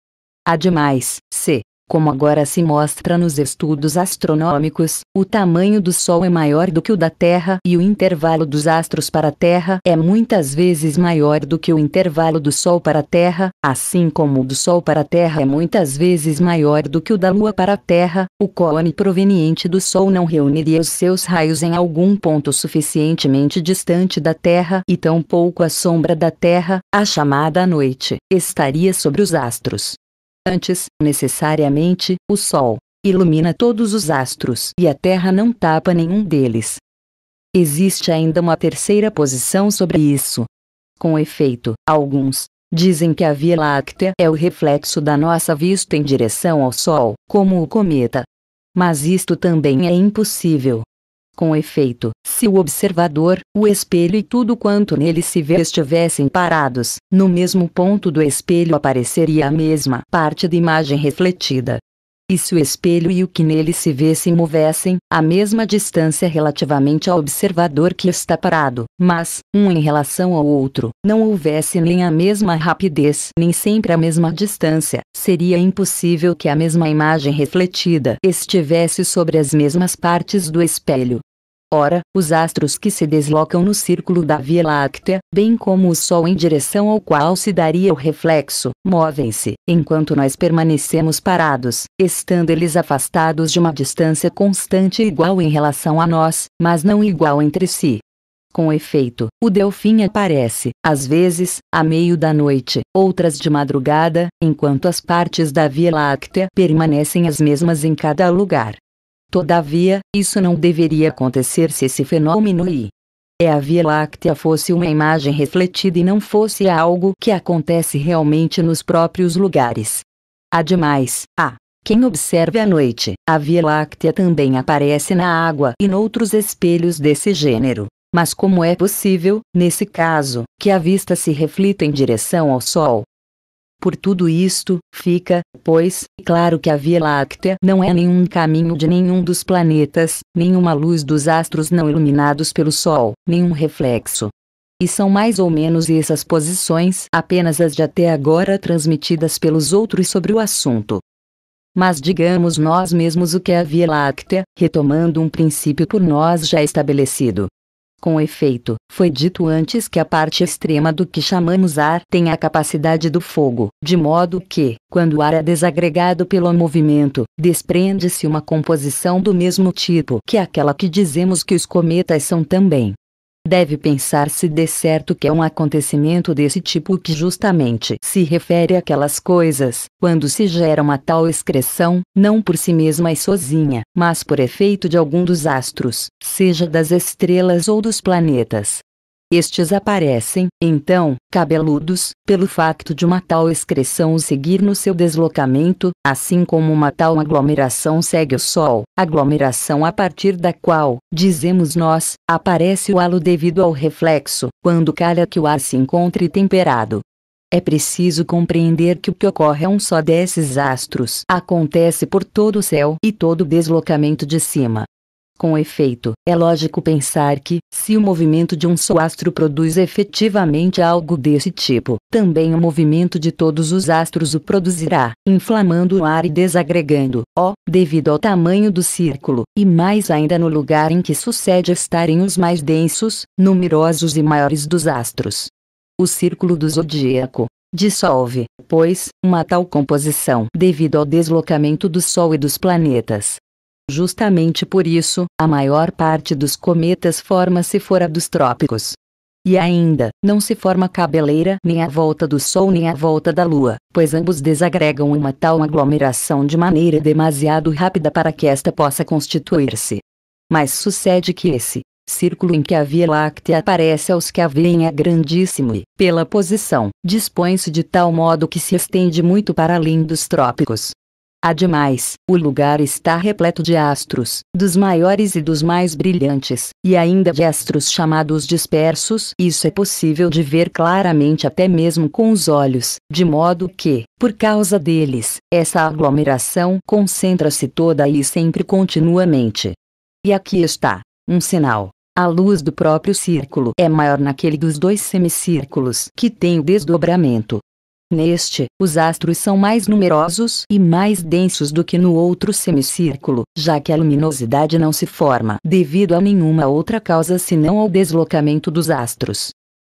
Ademais, se, como agora se mostra nos estudos astronômicos, o tamanho do Sol é maior do que o da Terra e o intervalo dos astros para a Terra é muitas vezes maior do que o intervalo do Sol para a Terra, assim como o do Sol para a Terra é muitas vezes maior do que o da Lua para a Terra, o cone proveniente do Sol não reuniria os seus raios em algum ponto suficientemente distante da Terra e tampouco a sombra da Terra, a chamada noite, estaria sobre os astros. Antes, necessariamente, o Sol ilumina todos os astros e a Terra não tapa nenhum deles. Existe ainda uma terceira posição sobre isso. Com efeito, alguns dizem que a Via Láctea é o reflexo da nossa vista em direção ao Sol, como o cometa. Mas isto também é impossível, com efeito, se o observador, o espelho e tudo quanto nele se vê estivessem parados, no mesmo ponto do espelho apareceria a mesma parte da imagem refletida, e se o espelho e o que nele se vê se movessem, à mesma distância relativamente ao observador que está parado, mas, um em relação ao outro, não houvesse nem a mesma rapidez nem sempre a mesma distância, seria impossível que a mesma imagem refletida estivesse sobre as mesmas partes do espelho, Ora, os astros que se deslocam no círculo da Via Láctea, bem como o Sol em direção ao qual se daria o reflexo, movem-se, enquanto nós permanecemos parados, estando eles afastados de uma distância constante igual em relação a nós, mas não igual entre si. Com efeito, o Delfim aparece, às vezes, a meio da noite, outras de madrugada, enquanto as partes da Via Láctea permanecem as mesmas em cada lugar. Todavia, isso não deveria acontecer se esse fenômeno e é a Via Láctea fosse uma imagem refletida e não fosse algo que acontece realmente nos próprios lugares. Ademais, a quem observe à noite, a Via Láctea também aparece na água e noutros espelhos desse gênero. Mas como é possível, nesse caso, que a vista se reflita em direção ao Sol, por tudo isto, fica, pois, claro que a Via Láctea não é nenhum caminho de nenhum dos planetas, nenhuma luz dos astros não iluminados pelo Sol, nenhum reflexo. E são mais ou menos essas posições apenas as de até agora transmitidas pelos outros sobre o assunto. Mas digamos nós mesmos o que é a Via Láctea, retomando um princípio por nós já estabelecido. Com efeito, foi dito antes que a parte extrema do que chamamos ar tem a capacidade do fogo, de modo que, quando o ar é desagregado pelo movimento, desprende-se uma composição do mesmo tipo que aquela que dizemos que os cometas são também deve pensar-se de certo que é um acontecimento desse tipo que justamente se refere àquelas coisas, quando se gera uma tal excreção, não por si mesma e sozinha, mas por efeito de algum dos astros, seja das estrelas ou dos planetas, estes aparecem, então, cabeludos, pelo facto de uma tal excreção seguir no seu deslocamento, assim como uma tal aglomeração segue o Sol, aglomeração a partir da qual, dizemos nós, aparece o halo devido ao reflexo, quando calha que o ar se encontre temperado. É preciso compreender que o que ocorre a é um só desses astros acontece por todo o céu e todo o deslocamento de cima com efeito, é lógico pensar que, se o movimento de um só astro produz efetivamente algo desse tipo, também o movimento de todos os astros o produzirá, inflamando o ar e desagregando, ó, devido ao tamanho do círculo, e mais ainda no lugar em que sucede estarem os mais densos, numerosos e maiores dos astros. O círculo do zodíaco, dissolve, pois, uma tal composição devido ao deslocamento do Sol e dos planetas, Justamente por isso, a maior parte dos cometas forma-se fora dos trópicos. E ainda, não se forma cabeleira nem à volta do Sol nem à volta da Lua, pois ambos desagregam uma tal aglomeração de maneira demasiado rápida para que esta possa constituir-se. Mas sucede que esse círculo em que a Via Láctea aparece aos que a veem é grandíssimo e, pela posição, dispõe-se de tal modo que se estende muito para além dos trópicos, Ademais, o lugar está repleto de astros, dos maiores e dos mais brilhantes, e ainda de astros chamados dispersos. Isso é possível de ver claramente até mesmo com os olhos, de modo que, por causa deles, essa aglomeração concentra-se toda e sempre continuamente. E aqui está um sinal. A luz do próprio círculo é maior naquele dos dois semicírculos que tem o desdobramento, Neste, os astros são mais numerosos e mais densos do que no outro semicírculo, já que a luminosidade não se forma devido a nenhuma outra causa senão ao deslocamento dos astros.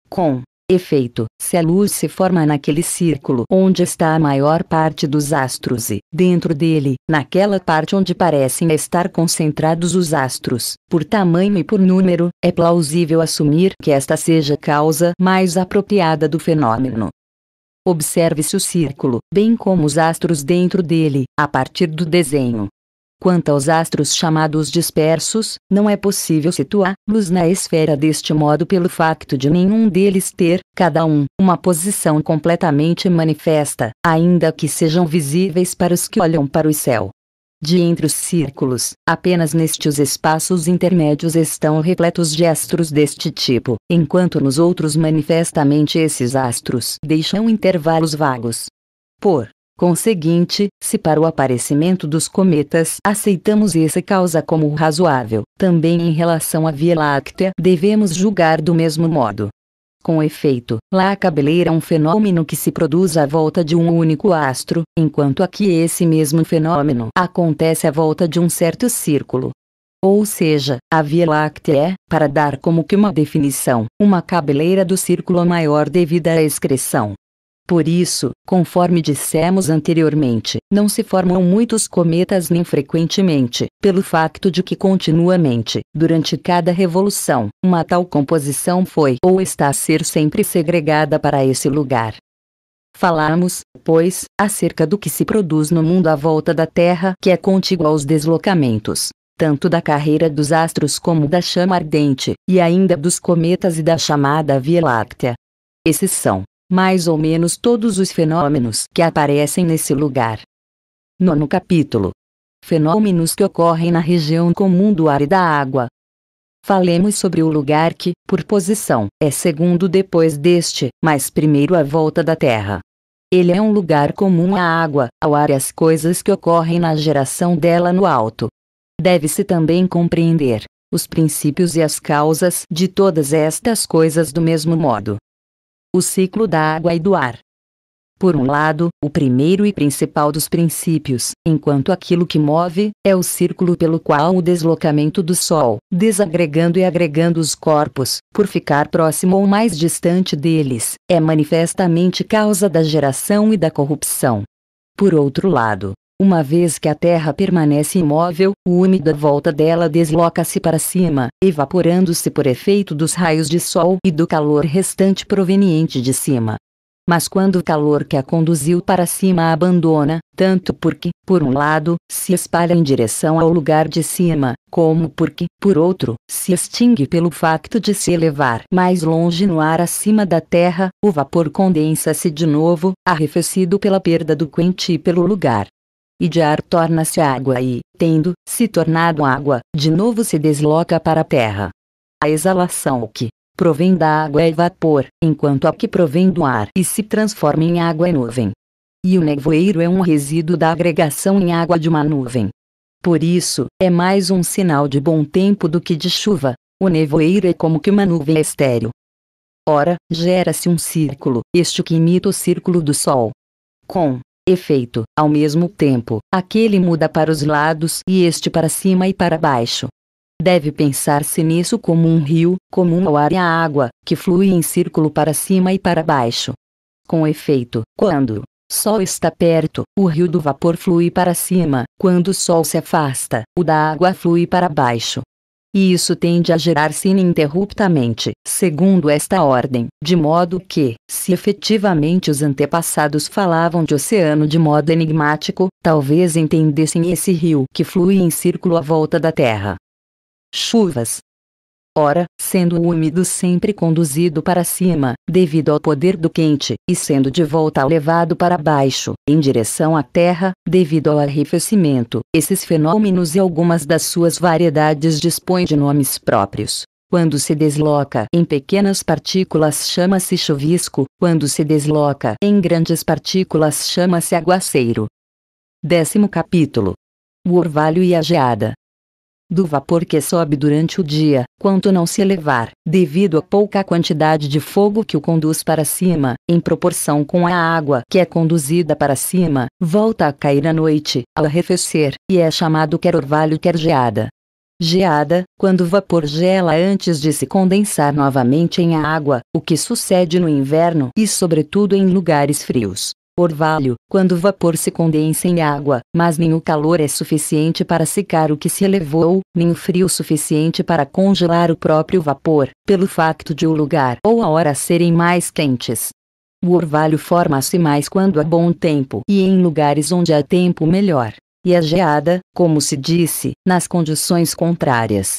Com efeito, se a luz se forma naquele círculo onde está a maior parte dos astros e, dentro dele, naquela parte onde parecem estar concentrados os astros, por tamanho e por número, é plausível assumir que esta seja a causa mais apropriada do fenômeno. Observe-se o círculo, bem como os astros dentro dele, a partir do desenho. Quanto aos astros chamados dispersos, não é possível situá-los na esfera deste modo pelo facto de nenhum deles ter, cada um, uma posição completamente manifesta, ainda que sejam visíveis para os que olham para o céu. De entre os círculos, apenas nestes espaços intermédios estão repletos de astros deste tipo, enquanto nos outros manifestamente esses astros deixam intervalos vagos. Por conseguinte, se para o aparecimento dos cometas aceitamos essa causa como razoável, também em relação à Via Láctea devemos julgar do mesmo modo. Com efeito, lá a cabeleira é um fenômeno que se produz à volta de um único astro, enquanto aqui esse mesmo fenômeno acontece à volta de um certo círculo. Ou seja, a Via Láctea é, para dar como que uma definição, uma cabeleira do círculo maior devido à excreção, por isso, conforme dissemos anteriormente, não se formam muitos cometas nem frequentemente, pelo facto de que continuamente, durante cada revolução, uma tal composição foi ou está a ser sempre segregada para esse lugar. Falamos, pois, acerca do que se produz no mundo à volta da Terra que é contigo aos deslocamentos, tanto da carreira dos astros como da chama ardente, e ainda dos cometas e da chamada Via Láctea. Esses são, mais ou menos todos os fenômenos que aparecem nesse lugar. Nono capítulo. Fenômenos que ocorrem na região comum do ar e da água. Falemos sobre o lugar que, por posição, é segundo depois deste, mas primeiro à volta da Terra. Ele é um lugar comum à água, ao ar e às coisas que ocorrem na geração dela no alto. Deve-se também compreender os princípios e as causas de todas estas coisas do mesmo modo o ciclo da água e do ar. Por um lado, o primeiro e principal dos princípios, enquanto aquilo que move, é o círculo pelo qual o deslocamento do Sol, desagregando e agregando os corpos, por ficar próximo ou mais distante deles, é manifestamente causa da geração e da corrupção. Por outro lado, uma vez que a Terra permanece imóvel, o úmido à volta dela desloca-se para cima, evaporando-se por efeito dos raios de Sol e do calor restante proveniente de cima. Mas quando o calor que a conduziu para cima a abandona, tanto porque, por um lado, se espalha em direção ao lugar de cima, como porque, por outro, se extingue pelo facto de se elevar mais longe no ar acima da Terra, o vapor condensa-se de novo, arrefecido pela perda do quente pelo lugar e de ar torna-se água e, tendo se tornado água, de novo se desloca para a terra. A exalação que provém da água é vapor, enquanto a que provém do ar e se transforma em água é nuvem. E o nevoeiro é um resíduo da agregação em água de uma nuvem. Por isso, é mais um sinal de bom tempo do que de chuva. O nevoeiro é como que uma nuvem estéril. Ora, gera-se um círculo, este que imita o círculo do Sol. Com Efeito, ao mesmo tempo, aquele muda para os lados e este para cima e para baixo. Deve pensar-se nisso como um rio, comum ao ar e à água, que flui em círculo para cima e para baixo. Com efeito, quando o sol está perto, o rio do vapor flui para cima, quando o sol se afasta, o da água flui para baixo e isso tende a gerar-se ininterruptamente, segundo esta ordem, de modo que, se efetivamente os antepassados falavam de oceano de modo enigmático, talvez entendessem esse rio que flui em círculo à volta da Terra. Chuvas, Ora, sendo o úmido sempre conduzido para cima, devido ao poder do quente, e sendo de volta levado para baixo, em direção à terra, devido ao arrefecimento, esses fenômenos e algumas das suas variedades dispõem de nomes próprios. Quando se desloca em pequenas partículas chama-se chuvisco, quando se desloca em grandes partículas chama-se aguaceiro. Décimo capítulo. O orvalho e a geada do vapor que sobe durante o dia, quanto não se elevar, devido à pouca quantidade de fogo que o conduz para cima, em proporção com a água que é conduzida para cima, volta a cair à noite, ao arrefecer, e é chamado quer orvalho quer geada. Geada, quando o vapor gela antes de se condensar novamente em água, o que sucede no inverno e sobretudo em lugares frios. Orvalho, quando o vapor se condensa em água, mas nem o calor é suficiente para secar o que se elevou, nem o frio suficiente para congelar o próprio vapor, pelo facto de o lugar ou a hora serem mais quentes. O orvalho forma-se mais quando há bom tempo e em lugares onde há tempo melhor. E a geada, como se disse, nas condições contrárias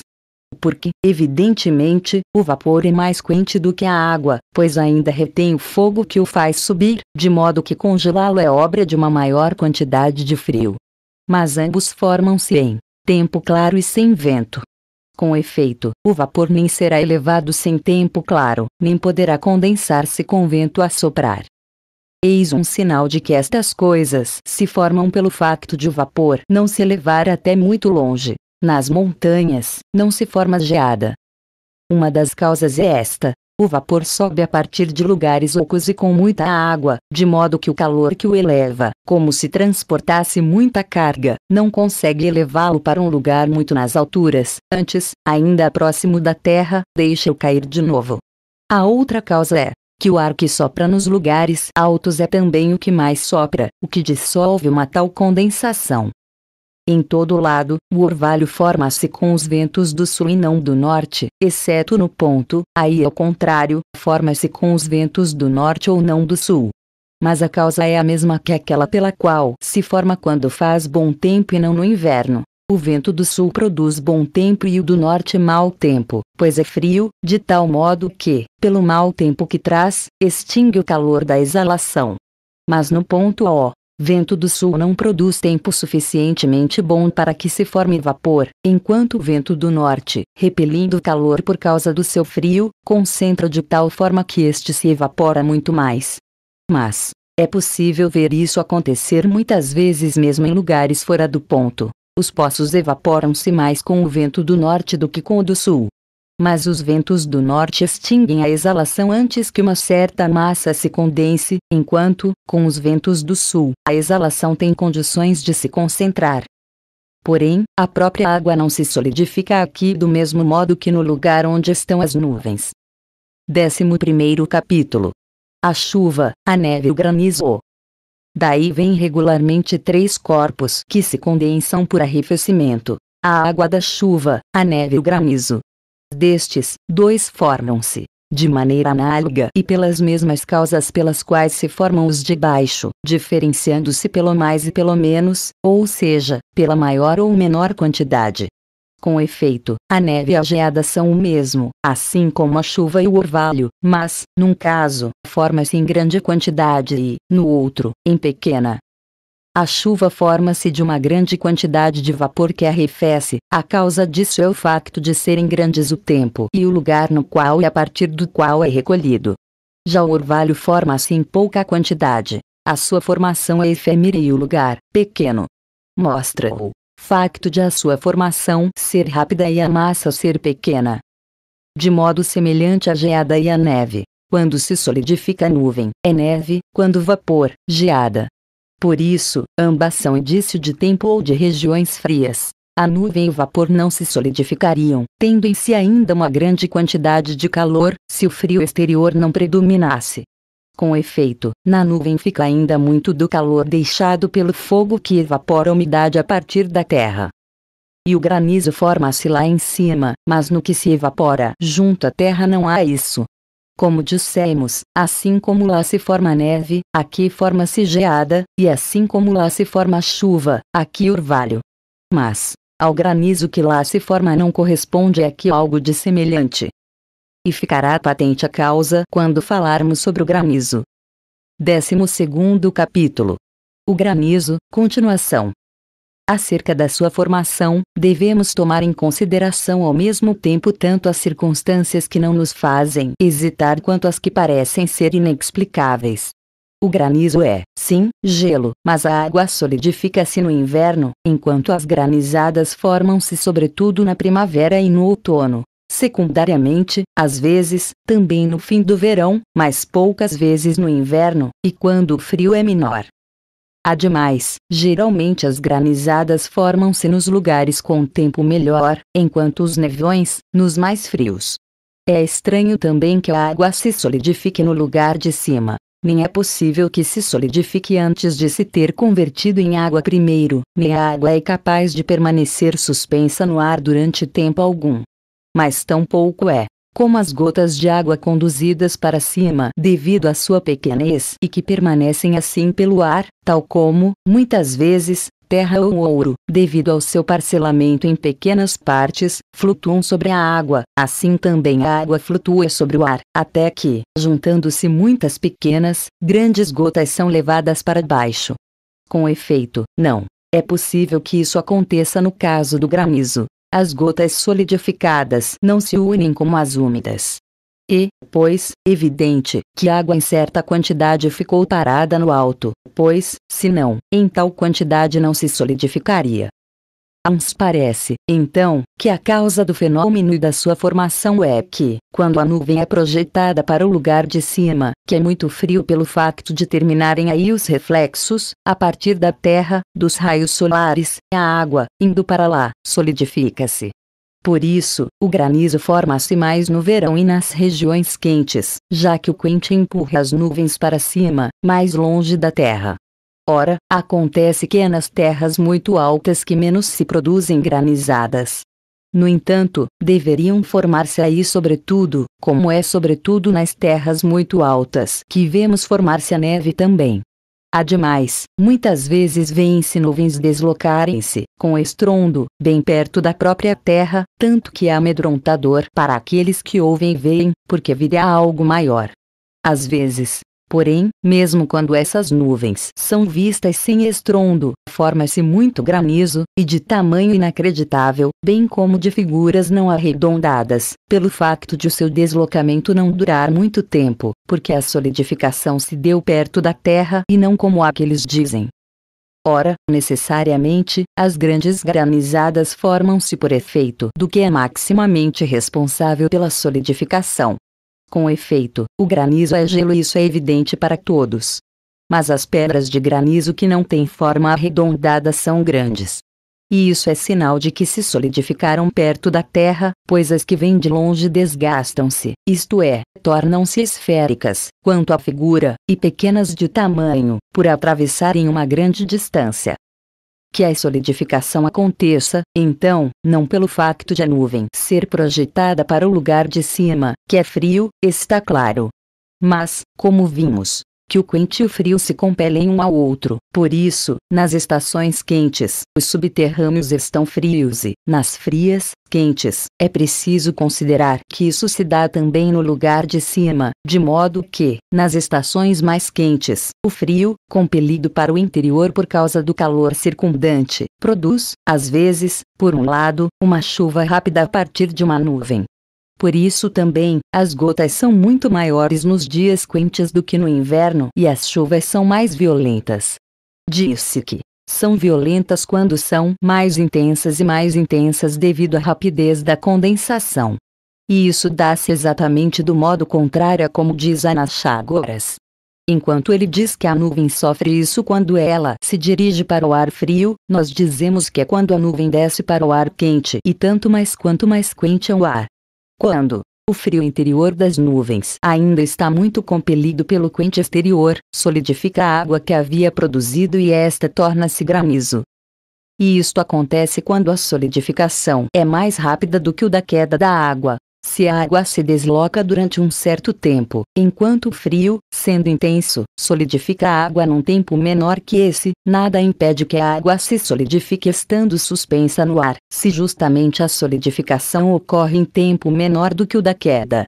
porque, evidentemente, o vapor é mais quente do que a água, pois ainda retém o fogo que o faz subir, de modo que congelá-lo é obra de uma maior quantidade de frio. Mas ambos formam-se em tempo claro e sem vento. Com efeito, o vapor nem será elevado sem tempo claro, nem poderá condensar-se com vento a soprar. Eis um sinal de que estas coisas se formam pelo facto de o vapor não se elevar até muito longe, nas montanhas, não se forma geada. Uma das causas é esta: o vapor sobe a partir de lugares ocos e com muita água, de modo que o calor que o eleva, como se transportasse muita carga, não consegue elevá-lo para um lugar muito nas alturas, antes, ainda próximo da terra, deixa-o cair de novo. A outra causa é que o ar que sopra nos lugares altos é também o que mais sopra, o que dissolve uma tal condensação. Em todo lado, o orvalho forma-se com os ventos do sul e não do norte, exceto no ponto, aí ao contrário, forma-se com os ventos do norte ou não do sul. Mas a causa é a mesma que aquela pela qual se forma quando faz bom tempo e não no inverno. O vento do sul produz bom tempo e o do norte mau tempo, pois é frio, de tal modo que, pelo mau tempo que traz, extingue o calor da exalação. Mas no ponto O, Vento do sul não produz tempo suficientemente bom para que se forme vapor, enquanto o vento do norte, repelindo o calor por causa do seu frio, concentra de tal forma que este se evapora muito mais. Mas, é possível ver isso acontecer muitas vezes mesmo em lugares fora do ponto. Os poços evaporam-se mais com o vento do norte do que com o do sul mas os ventos do norte extinguem a exalação antes que uma certa massa se condense, enquanto, com os ventos do sul, a exalação tem condições de se concentrar. Porém, a própria água não se solidifica aqui do mesmo modo que no lugar onde estão as nuvens. 11 capítulo. A chuva, a neve e o granizo. Daí vem regularmente três corpos que se condensam por arrefecimento: a água da chuva, a neve e o granizo. Destes dois formam-se, de maneira análoga e pelas mesmas causas pelas quais se formam os de baixo, diferenciando-se pelo mais e pelo menos, ou seja, pela maior ou menor quantidade. Com efeito, a neve e a geada são o mesmo, assim como a chuva e o orvalho, mas, num caso, forma-se em grande quantidade e, no outro, em pequena. A chuva forma-se de uma grande quantidade de vapor que arrefece. A causa disso é o facto de serem grandes o tempo e o lugar no qual e a partir do qual é recolhido. Já o orvalho forma-se em assim, pouca quantidade. A sua formação é efêmera e o lugar, pequeno. Mostra o facto de a sua formação ser rápida e a massa ser pequena. De modo semelhante à geada e à neve. Quando se solidifica a nuvem, é neve, quando vapor, geada. Por isso, ambas são indício de tempo ou de regiões frias. A nuvem e o vapor não se solidificariam, tendo em si ainda uma grande quantidade de calor, se o frio exterior não predominasse. Com efeito, na nuvem fica ainda muito do calor deixado pelo fogo que evapora a umidade a partir da terra. E o granizo forma-se lá em cima, mas no que se evapora junto à terra não há isso, como dissemos, assim como lá se forma neve, aqui forma-se geada, e assim como lá se forma chuva, aqui orvalho. Mas, ao granizo que lá se forma não corresponde aqui algo de semelhante. E ficará patente a causa quando falarmos sobre o granizo. 12 segundo capítulo. O granizo, continuação. Acerca da sua formação, devemos tomar em consideração ao mesmo tempo tanto as circunstâncias que não nos fazem hesitar quanto as que parecem ser inexplicáveis. O granizo é, sim, gelo, mas a água solidifica-se no inverno, enquanto as granizadas formam-se sobretudo na primavera e no outono. Secundariamente, às vezes, também no fim do verão, mas poucas vezes no inverno, e quando o frio é menor. Ademais, geralmente as granizadas formam-se nos lugares com tempo melhor, enquanto os neviões, nos mais frios. É estranho também que a água se solidifique no lugar de cima. Nem é possível que se solidifique antes de se ter convertido em água primeiro, nem a água é capaz de permanecer suspensa no ar durante tempo algum. Mas tão pouco é, como as gotas de água conduzidas para cima devido à sua pequenez e que permanecem assim pelo ar, tal como, muitas vezes, terra ou ouro, devido ao seu parcelamento em pequenas partes, flutuam sobre a água, assim também a água flutua sobre o ar, até que, juntando-se muitas pequenas, grandes gotas são levadas para baixo. Com efeito, não. É possível que isso aconteça no caso do granizo, as gotas solidificadas não se unem como as úmidas. E, pois, evidente, que água em certa quantidade ficou parada no alto, pois, se não, em tal quantidade não se solidificaria. Ans parece, então, que a causa do fenômeno e da sua formação é que, quando a nuvem é projetada para o lugar de cima, que é muito frio pelo facto de terminarem aí os reflexos, a partir da Terra, dos raios solares, a água, indo para lá, solidifica-se. Por isso, o granizo forma-se mais no verão e nas regiões quentes, já que o quente empurra as nuvens para cima, mais longe da Terra. Ora, acontece que é nas terras muito altas que menos se produzem granizadas. No entanto, deveriam formar-se aí sobretudo, como é sobretudo nas terras muito altas que vemos formar-se a neve também. Ademais, muitas vezes vêem-se nuvens deslocarem-se, com estrondo, bem perto da própria terra, tanto que é amedrontador para aqueles que ouvem e veem, porque virá é algo maior. Às vezes, Porém, mesmo quando essas nuvens são vistas sem estrondo, forma-se muito granizo, e de tamanho inacreditável, bem como de figuras não arredondadas, pelo facto de o seu deslocamento não durar muito tempo, porque a solidificação se deu perto da Terra e não como há que dizem. Ora, necessariamente, as grandes granizadas formam-se por efeito do que é maximamente responsável pela solidificação, com efeito, o granizo é gelo e isso é evidente para todos. Mas as pedras de granizo que não têm forma arredondada são grandes. E isso é sinal de que se solidificaram perto da Terra, pois as que vêm de longe desgastam-se, isto é, tornam-se esféricas, quanto à figura, e pequenas de tamanho, por atravessarem uma grande distância que a solidificação aconteça, então, não pelo facto de a nuvem ser projetada para o lugar de cima, que é frio, está claro. Mas, como vimos, que o quente e o frio se compelem um ao outro. Por isso, nas estações quentes, os subterrâneos estão frios e, nas frias, quentes. É preciso considerar que isso se dá também no lugar de cima, de modo que, nas estações mais quentes, o frio, compelido para o interior por causa do calor circundante, produz, às vezes, por um lado, uma chuva rápida a partir de uma nuvem, por isso também, as gotas são muito maiores nos dias quentes do que no inverno e as chuvas são mais violentas. Disse que são violentas quando são mais intensas e mais intensas devido à rapidez da condensação. E isso dá-se exatamente do modo contrário a como diz Anaxágoras. Enquanto ele diz que a nuvem sofre isso quando ela se dirige para o ar frio, nós dizemos que é quando a nuvem desce para o ar quente e tanto mais quanto mais quente é o ar, quando o frio interior das nuvens ainda está muito compelido pelo quente exterior, solidifica a água que havia produzido e esta torna-se granizo. E isto acontece quando a solidificação é mais rápida do que o da queda da água, se a água se desloca durante um certo tempo, enquanto o frio, sendo intenso, solidifica a água num tempo menor que esse, nada impede que a água se solidifique estando suspensa no ar, se justamente a solidificação ocorre em tempo menor do que o da queda.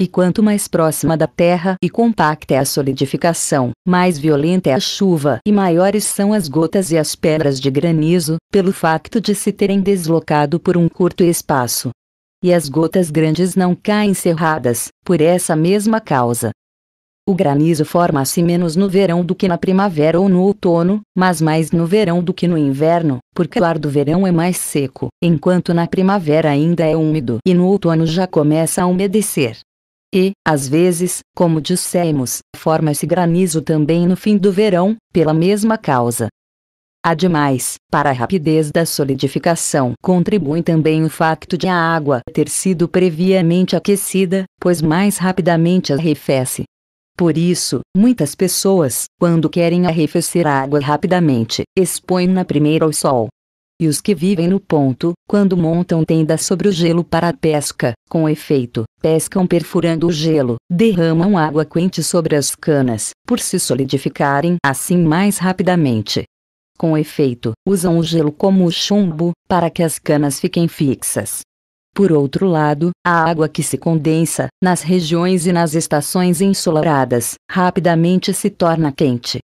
E quanto mais próxima da Terra e compacta é a solidificação, mais violenta é a chuva e maiores são as gotas e as pedras de granizo, pelo facto de se terem deslocado por um curto espaço, e as gotas grandes não caem cerradas, por essa mesma causa. O granizo forma-se menos no verão do que na primavera ou no outono, mas mais no verão do que no inverno, porque o ar do verão é mais seco, enquanto na primavera ainda é úmido e no outono já começa a umedecer. E, às vezes, como dissemos, forma-se granizo também no fim do verão, pela mesma causa. Ademais, para a rapidez da solidificação contribui também o facto de a água ter sido previamente aquecida, pois mais rapidamente arrefece. Por isso, muitas pessoas, quando querem arrefecer a água rapidamente, expõem-na primeiro ao sol. E os que vivem no ponto, quando montam tendas sobre o gelo para a pesca, com efeito, pescam perfurando o gelo, derramam água quente sobre as canas, por se solidificarem assim mais rapidamente. Com efeito, usam o gelo como o chumbo, para que as canas fiquem fixas. Por outro lado, a água que se condensa, nas regiões e nas estações ensolaradas, rapidamente se torna quente.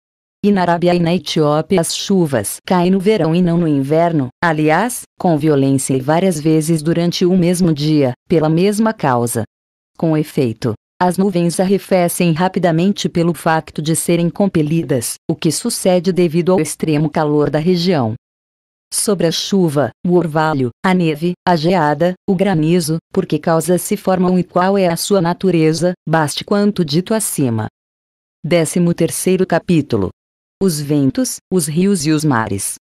E na Arábia e na Etiópia as chuvas caem no verão e não no inverno, aliás, com violência e várias vezes durante o mesmo dia, pela mesma causa. Com efeito, as nuvens arrefecem rapidamente pelo facto de serem compelidas, o que sucede devido ao extremo calor da região. Sobre a chuva, o orvalho, a neve, a geada, o granizo, por que causas se formam e qual é a sua natureza, baste quanto dito acima. 13 terceiro capítulo. Os ventos, os rios e os mares.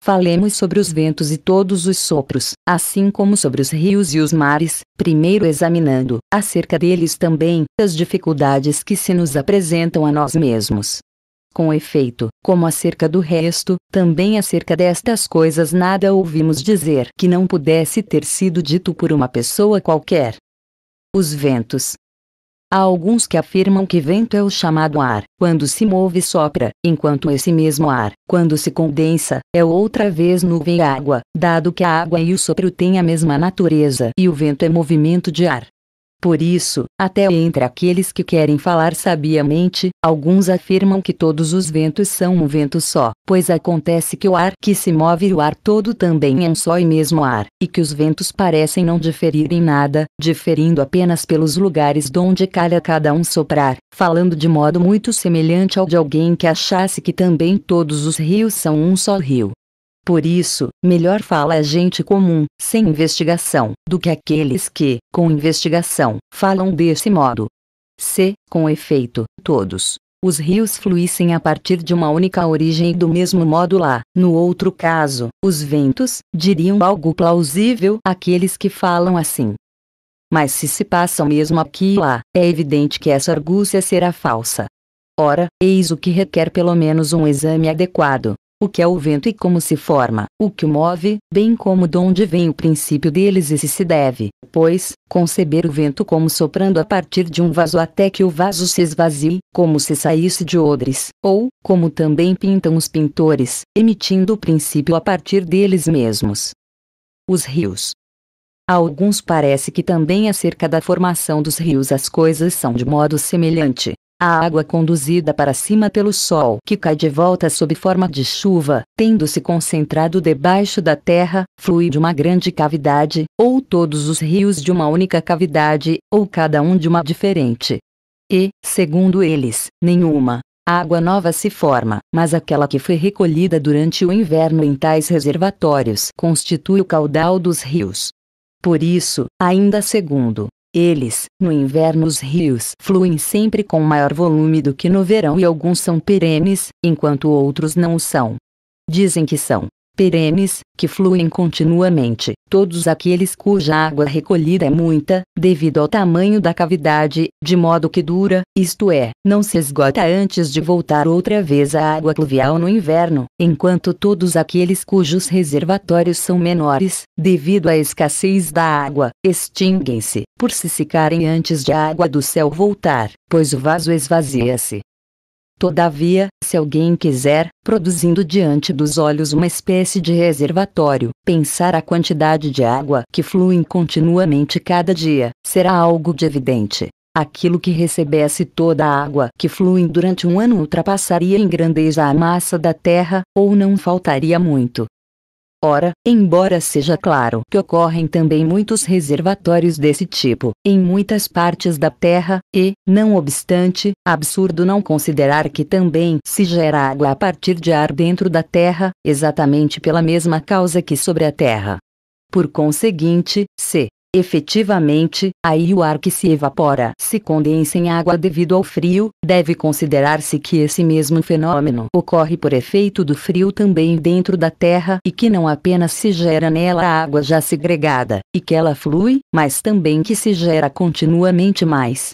Falemos sobre os ventos e todos os sopros, assim como sobre os rios e os mares, primeiro examinando, acerca deles também, as dificuldades que se nos apresentam a nós mesmos. Com efeito, como acerca do resto, também acerca destas coisas nada ouvimos dizer que não pudesse ter sido dito por uma pessoa qualquer. Os ventos, Há alguns que afirmam que vento é o chamado ar, quando se move sopra, enquanto esse mesmo ar, quando se condensa, é outra vez nuvem e água, dado que a água e o sopro têm a mesma natureza e o vento é movimento de ar. Por isso, até entre aqueles que querem falar sabiamente, alguns afirmam que todos os ventos são um vento só, pois acontece que o ar que se move e o ar todo também é um só e mesmo ar, e que os ventos parecem não diferir em nada, diferindo apenas pelos lugares donde calha cada um soprar, falando de modo muito semelhante ao de alguém que achasse que também todos os rios são um só rio, por isso, melhor fala a gente comum, sem investigação, do que aqueles que, com investigação, falam desse modo. Se, com efeito, todos os rios fluíssem a partir de uma única origem e do mesmo modo lá, no outro caso, os ventos, diriam algo plausível àqueles que falam assim. Mas se se passam mesmo aqui e lá, é evidente que essa argúcia será falsa. Ora, eis o que requer pelo menos um exame adequado o que é o vento e como se forma, o que o move, bem como de onde vem o princípio deles e se se deve, pois, conceber o vento como soprando a partir de um vaso até que o vaso se esvazie, como se saísse de odres, ou, como também pintam os pintores, emitindo o princípio a partir deles mesmos. Os rios, a alguns parece que também acerca da formação dos rios as coisas são de modo semelhante, a água conduzida para cima pelo sol, que cai de volta sob forma de chuva, tendo se concentrado debaixo da terra, flui de uma grande cavidade, ou todos os rios de uma única cavidade, ou cada um de uma diferente. E, segundo eles, nenhuma água nova se forma, mas aquela que foi recolhida durante o inverno em tais reservatórios constitui o caudal dos rios. Por isso, ainda segundo eles, no inverno, os rios fluem sempre com maior volume do que no verão e alguns são perenes, enquanto outros não o são. Dizem que são perenes, que fluem continuamente, todos aqueles cuja água recolhida é muita, devido ao tamanho da cavidade, de modo que dura, isto é, não se esgota antes de voltar outra vez à água pluvial no inverno, enquanto todos aqueles cujos reservatórios são menores, devido à escassez da água, extinguem-se, por se secarem antes de a água do céu voltar, pois o vaso esvazia-se. Todavia, se alguém quiser, produzindo diante dos olhos uma espécie de reservatório, pensar a quantidade de água que flui continuamente cada dia, será algo de evidente. Aquilo que recebesse toda a água que flui durante um ano ultrapassaria em grandeza a massa da Terra, ou não faltaria muito, Ora, embora seja claro que ocorrem também muitos reservatórios desse tipo, em muitas partes da Terra, e, não obstante, absurdo não considerar que também se gera água a partir de ar dentro da Terra, exatamente pela mesma causa que sobre a Terra. Por conseguinte, se, Efetivamente, aí o ar que se evapora se condensa em água devido ao frio, deve considerar-se que esse mesmo fenômeno ocorre por efeito do frio também dentro da Terra e que não apenas se gera nela água já segregada, e que ela flui, mas também que se gera continuamente mais.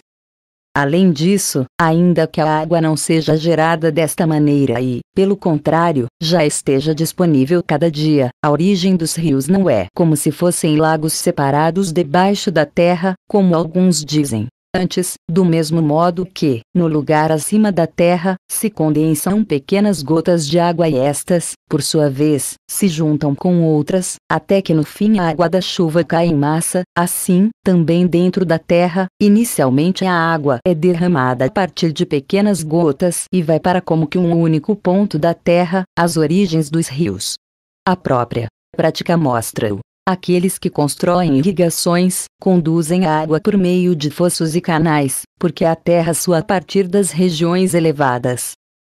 Além disso, ainda que a água não seja gerada desta maneira e, pelo contrário, já esteja disponível cada dia, a origem dos rios não é como se fossem lagos separados debaixo da terra, como alguns dizem, antes, do mesmo modo que, no lugar acima da terra, se condensam pequenas gotas de água e estas, por sua vez, se juntam com outras, até que no fim a água da chuva cai em massa, assim, também dentro da terra, inicialmente a água é derramada a partir de pequenas gotas e vai para como que um único ponto da terra, as origens dos rios. A própria prática mostra-o. Aqueles que constroem irrigações, conduzem água por meio de fossos e canais, porque a terra sua a partir das regiões elevadas.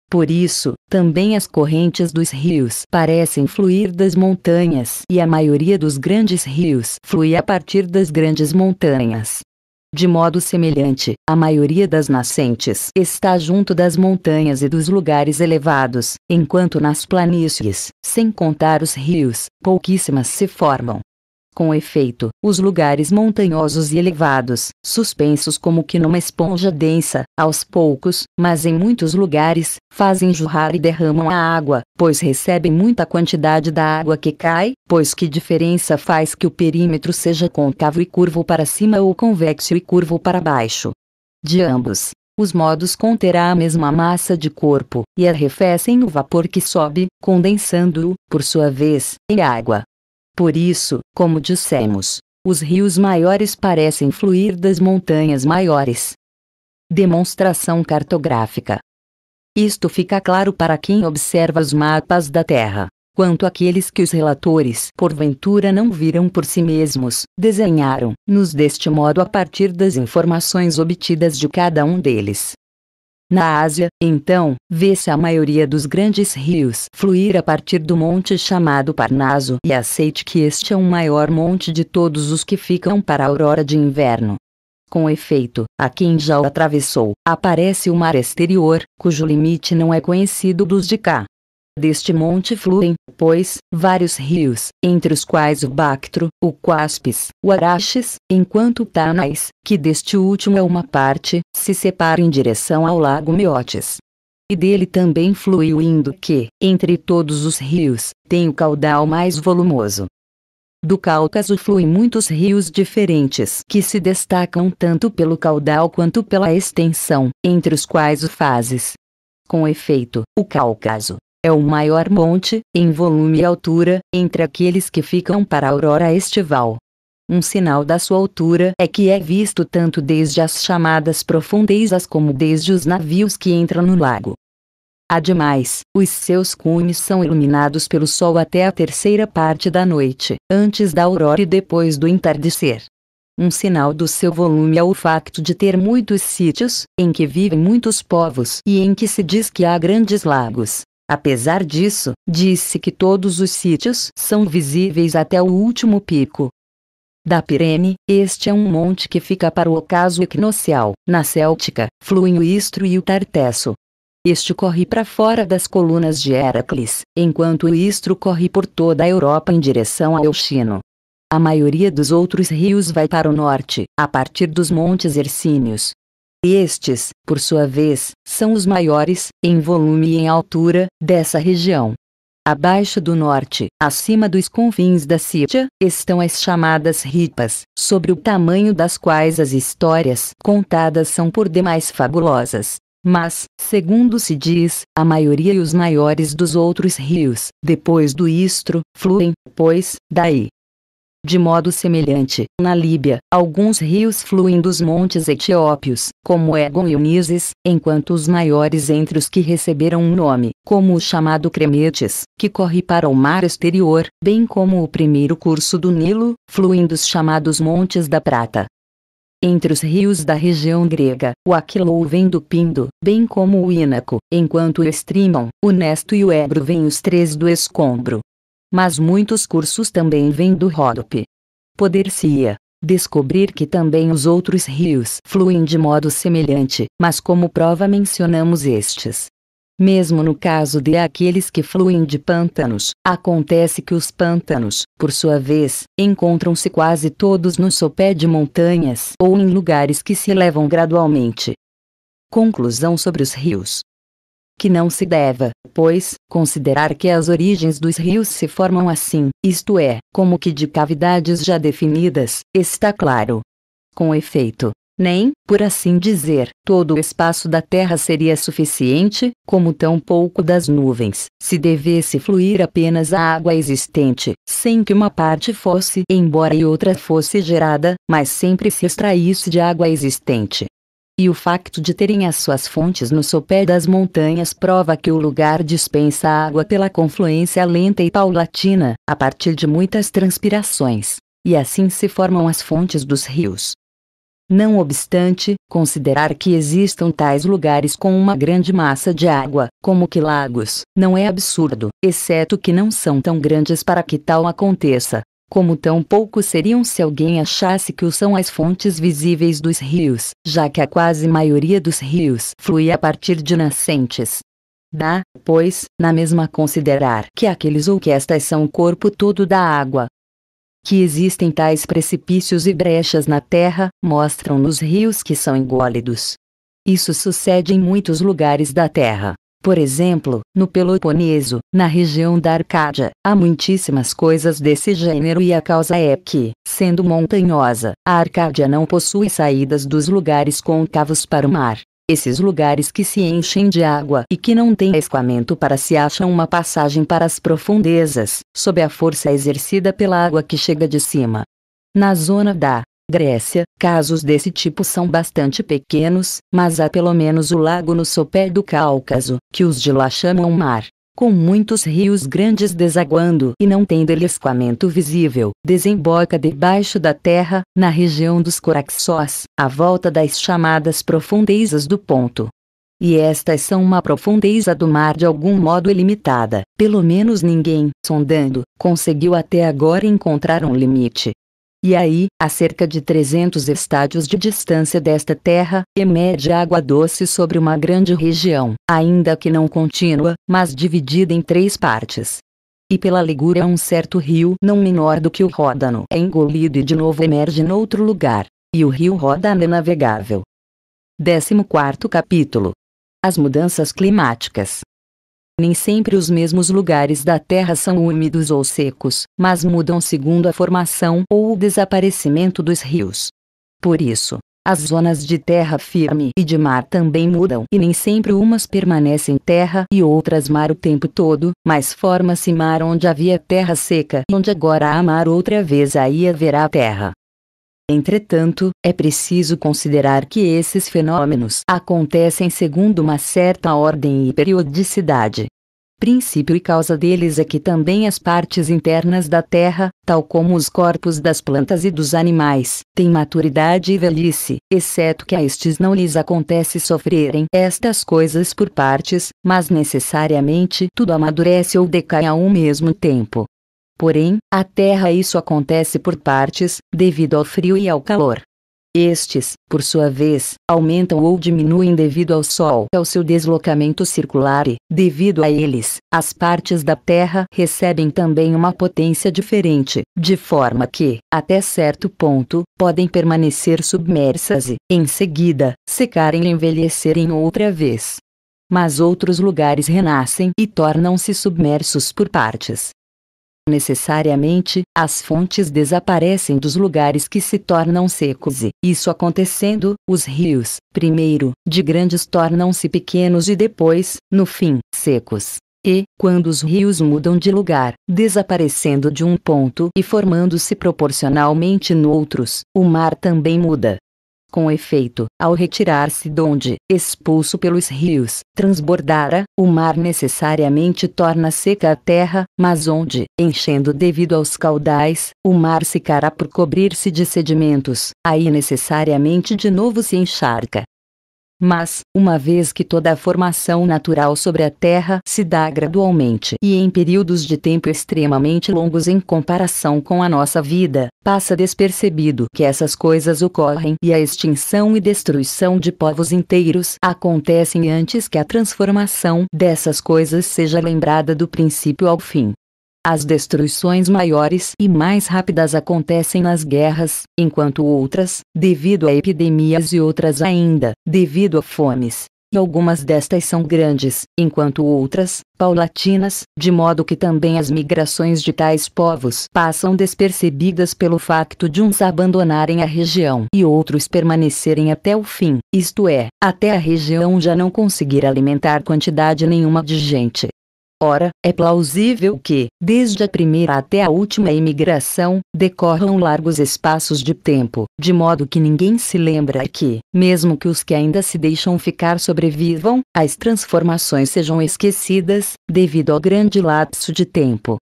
Por isso, também as correntes dos rios parecem fluir das montanhas e a maioria dos grandes rios flui a partir das grandes montanhas. De modo semelhante, a maioria das nascentes está junto das montanhas e dos lugares elevados, enquanto nas planícies, sem contar os rios, pouquíssimas se formam. Com efeito, os lugares montanhosos e elevados, suspensos como que numa esponja densa, aos poucos, mas em muitos lugares, fazem jorrar e derramam a água, pois recebem muita quantidade da água que cai, pois que diferença faz que o perímetro seja côncavo e curvo para cima ou convexo e curvo para baixo? De ambos, os modos conterá a mesma massa de corpo, e arrefecem o vapor que sobe, condensando-o, por sua vez, em água. Por isso, como dissemos, os rios maiores parecem fluir das montanhas maiores. Demonstração cartográfica. Isto fica claro para quem observa os mapas da Terra, quanto aqueles que os relatores, porventura, não viram por si mesmos, desenharam-nos deste modo a partir das informações obtidas de cada um deles. Na Ásia, então, vê-se a maioria dos grandes rios fluir a partir do monte chamado Parnaso e aceite que este é o maior monte de todos os que ficam para a aurora de inverno. Com efeito, a quem já o atravessou, aparece o mar exterior, cujo limite não é conhecido dos de cá. Deste monte fluem, pois, vários rios, entre os quais o Bactro, o Quaspis, o Araxes, enquanto o Tanais, que deste último é uma parte, se separa em direção ao lago Meotes. E dele também flui o Indo que, entre todos os rios, tem o caudal mais volumoso. Do Cáucaso fluem muitos rios diferentes que se destacam tanto pelo caudal quanto pela extensão, entre os quais o Fazes. Com efeito, o Cáucaso é o maior monte, em volume e altura, entre aqueles que ficam para a aurora estival. Um sinal da sua altura é que é visto tanto desde as chamadas profundezas como desde os navios que entram no lago. Ademais, os seus cumes são iluminados pelo sol até a terceira parte da noite, antes da aurora e depois do entardecer. Um sinal do seu volume é o facto de ter muitos sítios, em que vivem muitos povos e em que se diz que há grandes lagos, Apesar disso, disse que todos os sítios são visíveis até o último pico. Da Pirene, este é um monte que fica para o ocaso equinocial, na Céltica, fluem o Istro e o Tartesso. Este corre para fora das colunas de Heracles, enquanto o Istro corre por toda a Europa em direção ao Chino. A maioria dos outros rios vai para o norte, a partir dos montes Ercínios, estes, por sua vez, são os maiores, em volume e em altura, dessa região. Abaixo do norte, acima dos confins da Síria, estão as chamadas ripas, sobre o tamanho das quais as histórias contadas são por demais fabulosas. Mas, segundo se diz, a maioria e os maiores dos outros rios, depois do Istro, fluem, pois, daí. De modo semelhante, na Líbia, alguns rios fluem dos montes etiópios, como Egon e Unises, enquanto os maiores entre os que receberam um nome, como o chamado Cremetes, que corre para o mar exterior, bem como o primeiro curso do Nilo, fluem dos chamados Montes da Prata. Entre os rios da região grega, o Aquilou vem do Pindo, bem como o Inaco, enquanto o Estrimon, o Nesto e o Ebro vêm os três do escombro mas muitos cursos também vêm do Rodop. Poder-se-ia descobrir que também os outros rios fluem de modo semelhante, mas como prova mencionamos estes. Mesmo no caso de aqueles que fluem de pântanos, acontece que os pântanos, por sua vez, encontram-se quase todos no sopé de montanhas ou em lugares que se elevam gradualmente. Conclusão sobre os rios que não se deva, pois, considerar que as origens dos rios se formam assim, isto é, como que de cavidades já definidas, está claro. Com efeito, nem, por assim dizer, todo o espaço da Terra seria suficiente, como tão pouco das nuvens, se devesse fluir apenas a água existente, sem que uma parte fosse embora e outra fosse gerada, mas sempre se extraísse de água existente e o facto de terem as suas fontes no sopé das montanhas prova que o lugar dispensa água pela confluência lenta e paulatina, a partir de muitas transpirações, e assim se formam as fontes dos rios. Não obstante, considerar que existam tais lugares com uma grande massa de água, como que lagos, não é absurdo, exceto que não são tão grandes para que tal aconteça, como tão poucos seriam se alguém achasse que o são as fontes visíveis dos rios, já que a quase maioria dos rios flui a partir de nascentes. Dá, pois, na mesma considerar que aqueles ou que estas são o corpo todo da água. Que existem tais precipícios e brechas na terra, mostram nos rios que são ingólidos. Isso sucede em muitos lugares da terra, por exemplo, no Peloponeso, na região da Arcádia, há muitíssimas coisas desse gênero e a causa é que, sendo montanhosa, a Arcádia não possui saídas dos lugares côncavos para o mar. Esses lugares que se enchem de água e que não têm escoamento para se acham uma passagem para as profundezas, sob a força exercida pela água que chega de cima. Na zona da Grécia, casos desse tipo são bastante pequenos, mas há pelo menos o lago no sopé do Cáucaso, que os de lá chamam mar. Com muitos rios grandes desaguando e não tendo escoamento visível, desemboca debaixo da terra, na região dos coraxós, à volta das chamadas profundezas do ponto. E estas são uma profundeza do mar de algum modo ilimitada, pelo menos ninguém, sondando, conseguiu até agora encontrar um limite, e aí, a cerca de 300 estádios de distância desta terra, emede água doce sobre uma grande região, ainda que não contínua, mas dividida em três partes. E pela Ligúria um certo rio não menor do que o Ródano é engolido e de novo emerge noutro lugar, e o rio Ródano é navegável. 14 Capítulo As mudanças climáticas nem sempre os mesmos lugares da Terra são úmidos ou secos, mas mudam segundo a formação ou o desaparecimento dos rios. Por isso, as zonas de terra firme e de mar também mudam e nem sempre umas permanecem terra e outras mar o tempo todo, mas forma-se mar onde havia terra seca e onde agora há mar outra vez aí haverá terra. Entretanto, é preciso considerar que esses fenômenos acontecem segundo uma certa ordem e periodicidade. Princípio e causa deles é que também as partes internas da Terra, tal como os corpos das plantas e dos animais, têm maturidade e velhice, exceto que a estes não lhes acontece sofrerem estas coisas por partes, mas necessariamente tudo amadurece ou decai ao mesmo tempo. Porém, à Terra isso acontece por partes, devido ao frio e ao calor. Estes, por sua vez, aumentam ou diminuem devido ao Sol, ao seu deslocamento circular e, devido a eles, as partes da Terra recebem também uma potência diferente, de forma que, até certo ponto, podem permanecer submersas e, em seguida, secarem e envelhecerem outra vez. Mas outros lugares renascem e tornam-se submersos por partes necessariamente, as fontes desaparecem dos lugares que se tornam secos e, isso acontecendo, os rios, primeiro, de grandes tornam-se pequenos e depois, no fim, secos. E, quando os rios mudam de lugar, desaparecendo de um ponto e formando-se proporcionalmente noutros, o mar também muda. Com efeito, ao retirar-se donde, expulso pelos rios, transbordara, o mar necessariamente torna seca a terra, mas onde, enchendo devido aos caudais, o mar secará por cobrir-se de sedimentos, aí necessariamente de novo se encharca. Mas, uma vez que toda a formação natural sobre a Terra se dá gradualmente e em períodos de tempo extremamente longos em comparação com a nossa vida, passa despercebido que essas coisas ocorrem e a extinção e destruição de povos inteiros acontecem antes que a transformação dessas coisas seja lembrada do princípio ao fim. As destruições maiores e mais rápidas acontecem nas guerras, enquanto outras, devido a epidemias e outras ainda, devido a fomes. E algumas destas são grandes, enquanto outras, paulatinas, de modo que também as migrações de tais povos passam despercebidas pelo facto de uns abandonarem a região e outros permanecerem até o fim, isto é, até a região já não conseguir alimentar quantidade nenhuma de gente. Ora, é plausível que, desde a primeira até a última imigração, decorram largos espaços de tempo, de modo que ninguém se lembra que, mesmo que os que ainda se deixam ficar sobrevivam, as transformações sejam esquecidas, devido ao grande lapso de tempo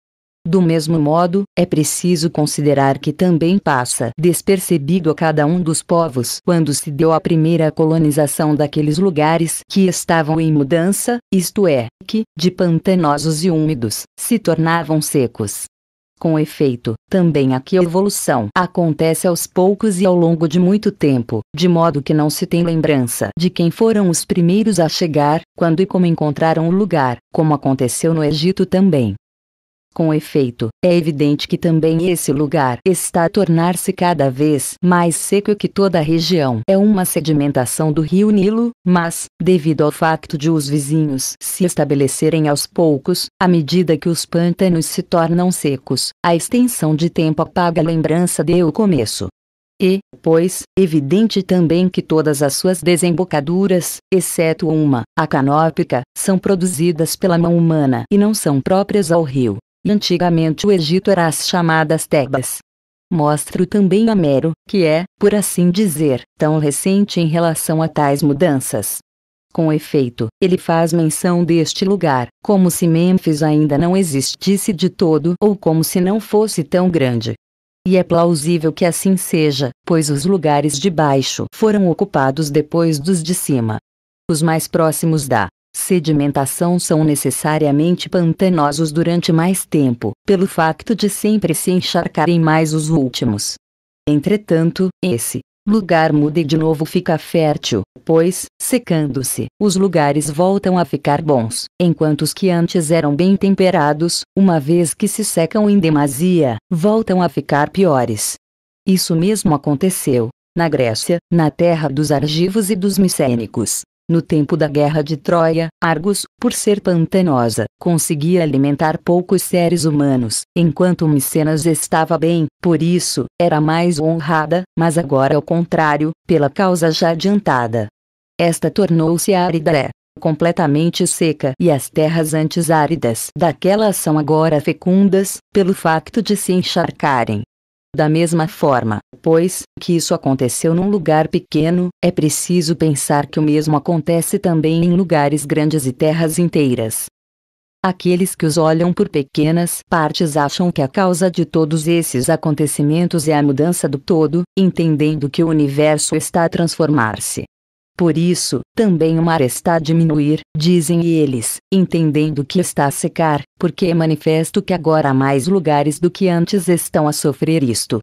do mesmo modo, é preciso considerar que também passa despercebido a cada um dos povos quando se deu a primeira colonização daqueles lugares que estavam em mudança, isto é, que, de pantanosos e úmidos, se tornavam secos. Com efeito, também aqui a evolução acontece aos poucos e ao longo de muito tempo, de modo que não se tem lembrança de quem foram os primeiros a chegar, quando e como encontraram o lugar, como aconteceu no Egito também. Com efeito, é evidente que também esse lugar está a tornar-se cada vez mais seco que toda a região é uma sedimentação do rio Nilo, mas, devido ao facto de os vizinhos se estabelecerem aos poucos, à medida que os pântanos se tornam secos, a extensão de tempo apaga a lembrança de o começo. E, pois, evidente também que todas as suas desembocaduras, exceto uma, a canópica, são produzidas pela mão humana e não são próprias ao rio e antigamente o Egito era as chamadas Tebas. Mostro também Homero, que é, por assim dizer, tão recente em relação a tais mudanças. Com efeito, ele faz menção deste lugar, como se Mênfis ainda não existisse de todo ou como se não fosse tão grande. E é plausível que assim seja, pois os lugares de baixo foram ocupados depois dos de cima. Os mais próximos da sedimentação são necessariamente pantanosos durante mais tempo, pelo facto de sempre se encharcarem mais os últimos. Entretanto, esse lugar muda e de novo fica fértil, pois, secando-se, os lugares voltam a ficar bons, enquanto os que antes eram bem temperados, uma vez que se secam em demasia, voltam a ficar piores. Isso mesmo aconteceu, na Grécia, na terra dos argivos e dos micênicos, no tempo da Guerra de Troia, Argos, por ser pantanosa, conseguia alimentar poucos seres humanos, enquanto Micenas estava bem, por isso, era mais honrada, mas agora ao contrário, pela causa já adiantada. Esta tornou-se árida, é, completamente seca e as terras antes áridas daquela são agora fecundas, pelo facto de se encharcarem, da mesma forma, pois, que isso aconteceu num lugar pequeno, é preciso pensar que o mesmo acontece também em lugares grandes e terras inteiras. Aqueles que os olham por pequenas partes acham que a causa de todos esses acontecimentos é a mudança do todo, entendendo que o universo está a transformar-se. Por isso, também o mar está a diminuir, dizem eles, entendendo que está a secar, porque é manifesto que agora há mais lugares do que antes estão a sofrer isto.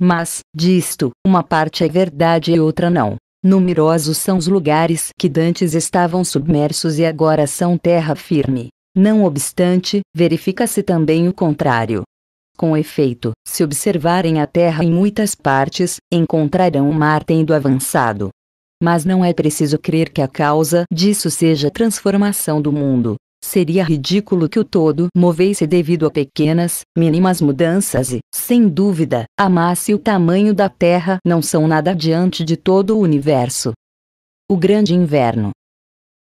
Mas, disto, uma parte é verdade e outra não. Numerosos são os lugares que dantes estavam submersos e agora são terra firme. Não obstante, verifica-se também o contrário. Com efeito, se observarem a terra em muitas partes, encontrarão o mar tendo avançado mas não é preciso crer que a causa disso seja a transformação do mundo. Seria ridículo que o todo movesse devido a pequenas, mínimas mudanças e, sem dúvida, a massa e o tamanho da Terra não são nada diante de todo o universo. O grande inverno,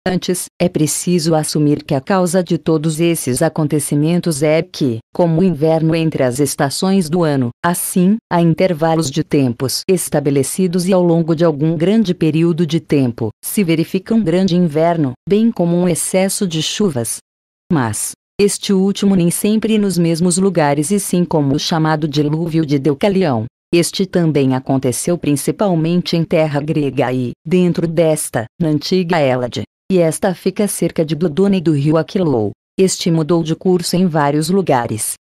Antes, é preciso assumir que a causa de todos esses acontecimentos é que, como o inverno entre as estações do ano, assim, há intervalos de tempos estabelecidos e ao longo de algum grande período de tempo, se verifica um grande inverno, bem como um excesso de chuvas. Mas, este último nem sempre nos mesmos lugares e sim como o chamado dilúvio de Deucalião. Este também aconteceu principalmente em terra grega e, dentro desta, na antiga Hélade e esta fica cerca de Bludune e do rio Aquilou. Este mudou de curso em vários lugares.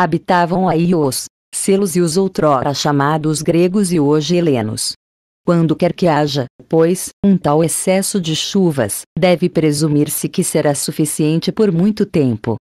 Habitavam aí os selos e os outrora chamados gregos e hoje helenos. Quando quer que haja, pois, um tal excesso de chuvas, deve presumir-se que será suficiente por muito tempo.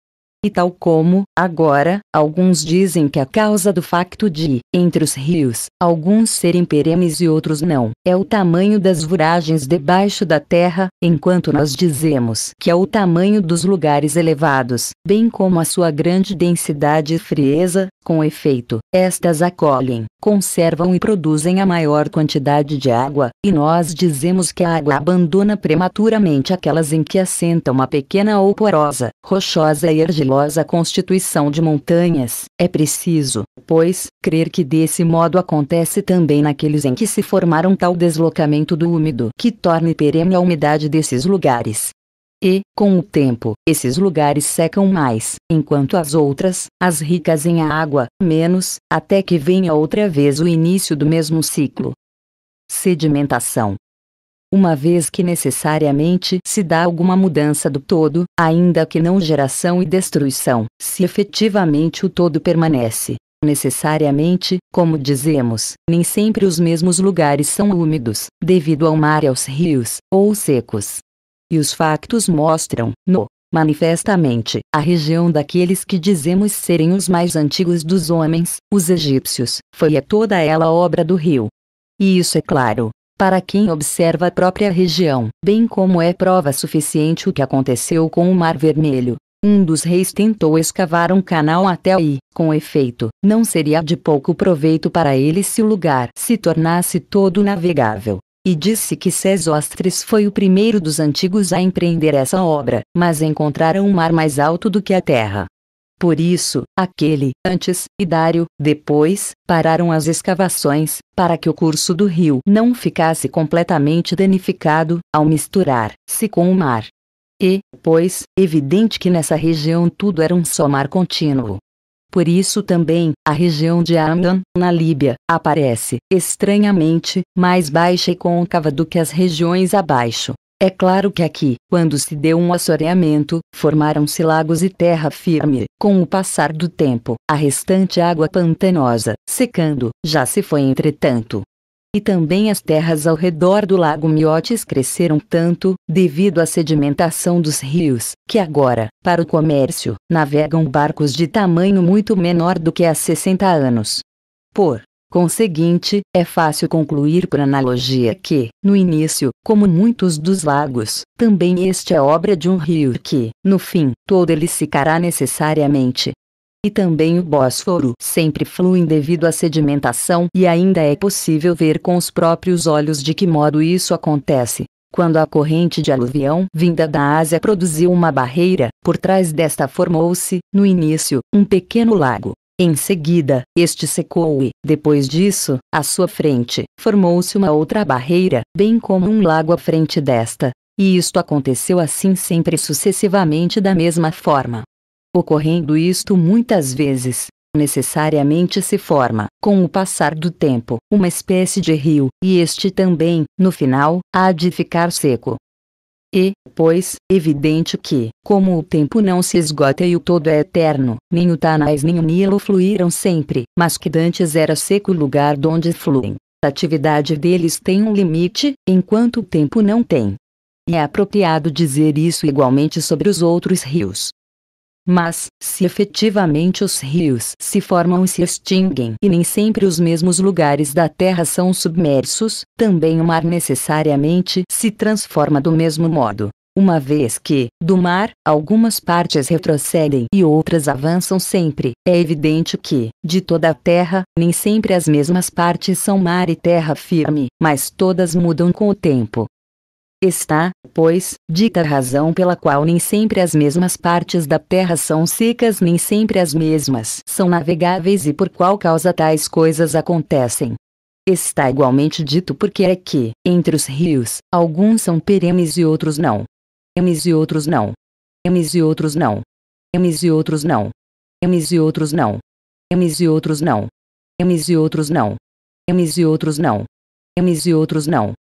E tal como, agora, alguns dizem que a causa do facto de, entre os rios, alguns serem perenes e outros não, é o tamanho das voragens debaixo da terra, enquanto nós dizemos que é o tamanho dos lugares elevados, bem como a sua grande densidade e frieza, com efeito, estas acolhem, conservam e produzem a maior quantidade de água, e nós dizemos que a água abandona prematuramente aquelas em que assenta uma pequena ou porosa, rochosa e argilosa constituição de montanhas. É preciso, pois, crer que desse modo acontece também naqueles em que se formaram tal deslocamento do úmido que torne perene a umidade desses lugares, e, com o tempo, esses lugares secam mais, enquanto as outras, as ricas em água, menos, até que venha outra vez o início do mesmo ciclo. Sedimentação. Uma vez que necessariamente se dá alguma mudança do todo, ainda que não geração e destruição, se efetivamente o todo permanece, Necessariamente, como dizemos, nem sempre os mesmos lugares são úmidos, devido ao mar e aos rios, ou secos, e os factos mostram, no, manifestamente, a região daqueles que dizemos serem os mais antigos dos homens, os egípcios, foi a toda ela obra do rio. E isso é claro, para quem observa a própria região, bem como é prova suficiente o que aconteceu com o Mar Vermelho. Um dos reis tentou escavar um canal até aí, com efeito, não seria de pouco proveito para ele se o lugar se tornasse todo navegável e disse que Sesostres foi o primeiro dos antigos a empreender essa obra, mas encontraram um mar mais alto do que a terra. Por isso, aquele, antes, e Dário, depois, pararam as escavações, para que o curso do rio não ficasse completamente danificado, ao misturar-se com o mar. E, pois, evidente que nessa região tudo era um só mar contínuo, por isso também, a região de Amdan, na Líbia, aparece, estranhamente, mais baixa e côncava do que as regiões abaixo. É claro que aqui, quando se deu um assoreamento, formaram-se lagos e terra firme. Com o passar do tempo, a restante água pantanosa, secando, já se foi entretanto e também as terras ao redor do lago Miotes cresceram tanto, devido à sedimentação dos rios, que agora, para o comércio, navegam barcos de tamanho muito menor do que há 60 anos. Por conseguinte, é fácil concluir por analogia que, no início, como muitos dos lagos, também este é obra de um rio que, no fim, todo ele se necessariamente e também o Bósforo sempre fluem devido à sedimentação e ainda é possível ver com os próprios olhos de que modo isso acontece. Quando a corrente de aluvião vinda da Ásia produziu uma barreira, por trás desta formou-se, no início, um pequeno lago. Em seguida, este secou e, depois disso, à sua frente, formou-se uma outra barreira, bem como um lago à frente desta. E isto aconteceu assim sempre sucessivamente da mesma forma. Ocorrendo isto muitas vezes, necessariamente se forma, com o passar do tempo, uma espécie de rio, e este também, no final, há de ficar seco. E, pois, evidente que, como o tempo não se esgota e o todo é eterno, nem o Tanais nem o Nilo fluíram sempre, mas que dantes era seco o lugar donde fluem. A atividade deles tem um limite, enquanto o tempo não tem. E é apropriado dizer isso igualmente sobre os outros rios. Mas, se efetivamente os rios se formam e se extinguem e nem sempre os mesmos lugares da Terra são submersos, também o mar necessariamente se transforma do mesmo modo. Uma vez que, do mar, algumas partes retrocedem e outras avançam sempre, é evidente que, de toda a terra, nem sempre as mesmas partes são mar e terra firme, mas todas mudam com o tempo, Está, pois, dita a razão pela qual nem sempre as mesmas partes da terra são secas, nem sempre as mesmas são navegáveis e por qual causa tais coisas acontecem. Está igualmente dito porque é que, entre os rios, alguns são perenes e outros não. Emes e outros não. Emes e outros não. Emes e outros não. Emes e outros não. Emes e outros não. Emes e outros não. Emes e outros não. Emes e outros não.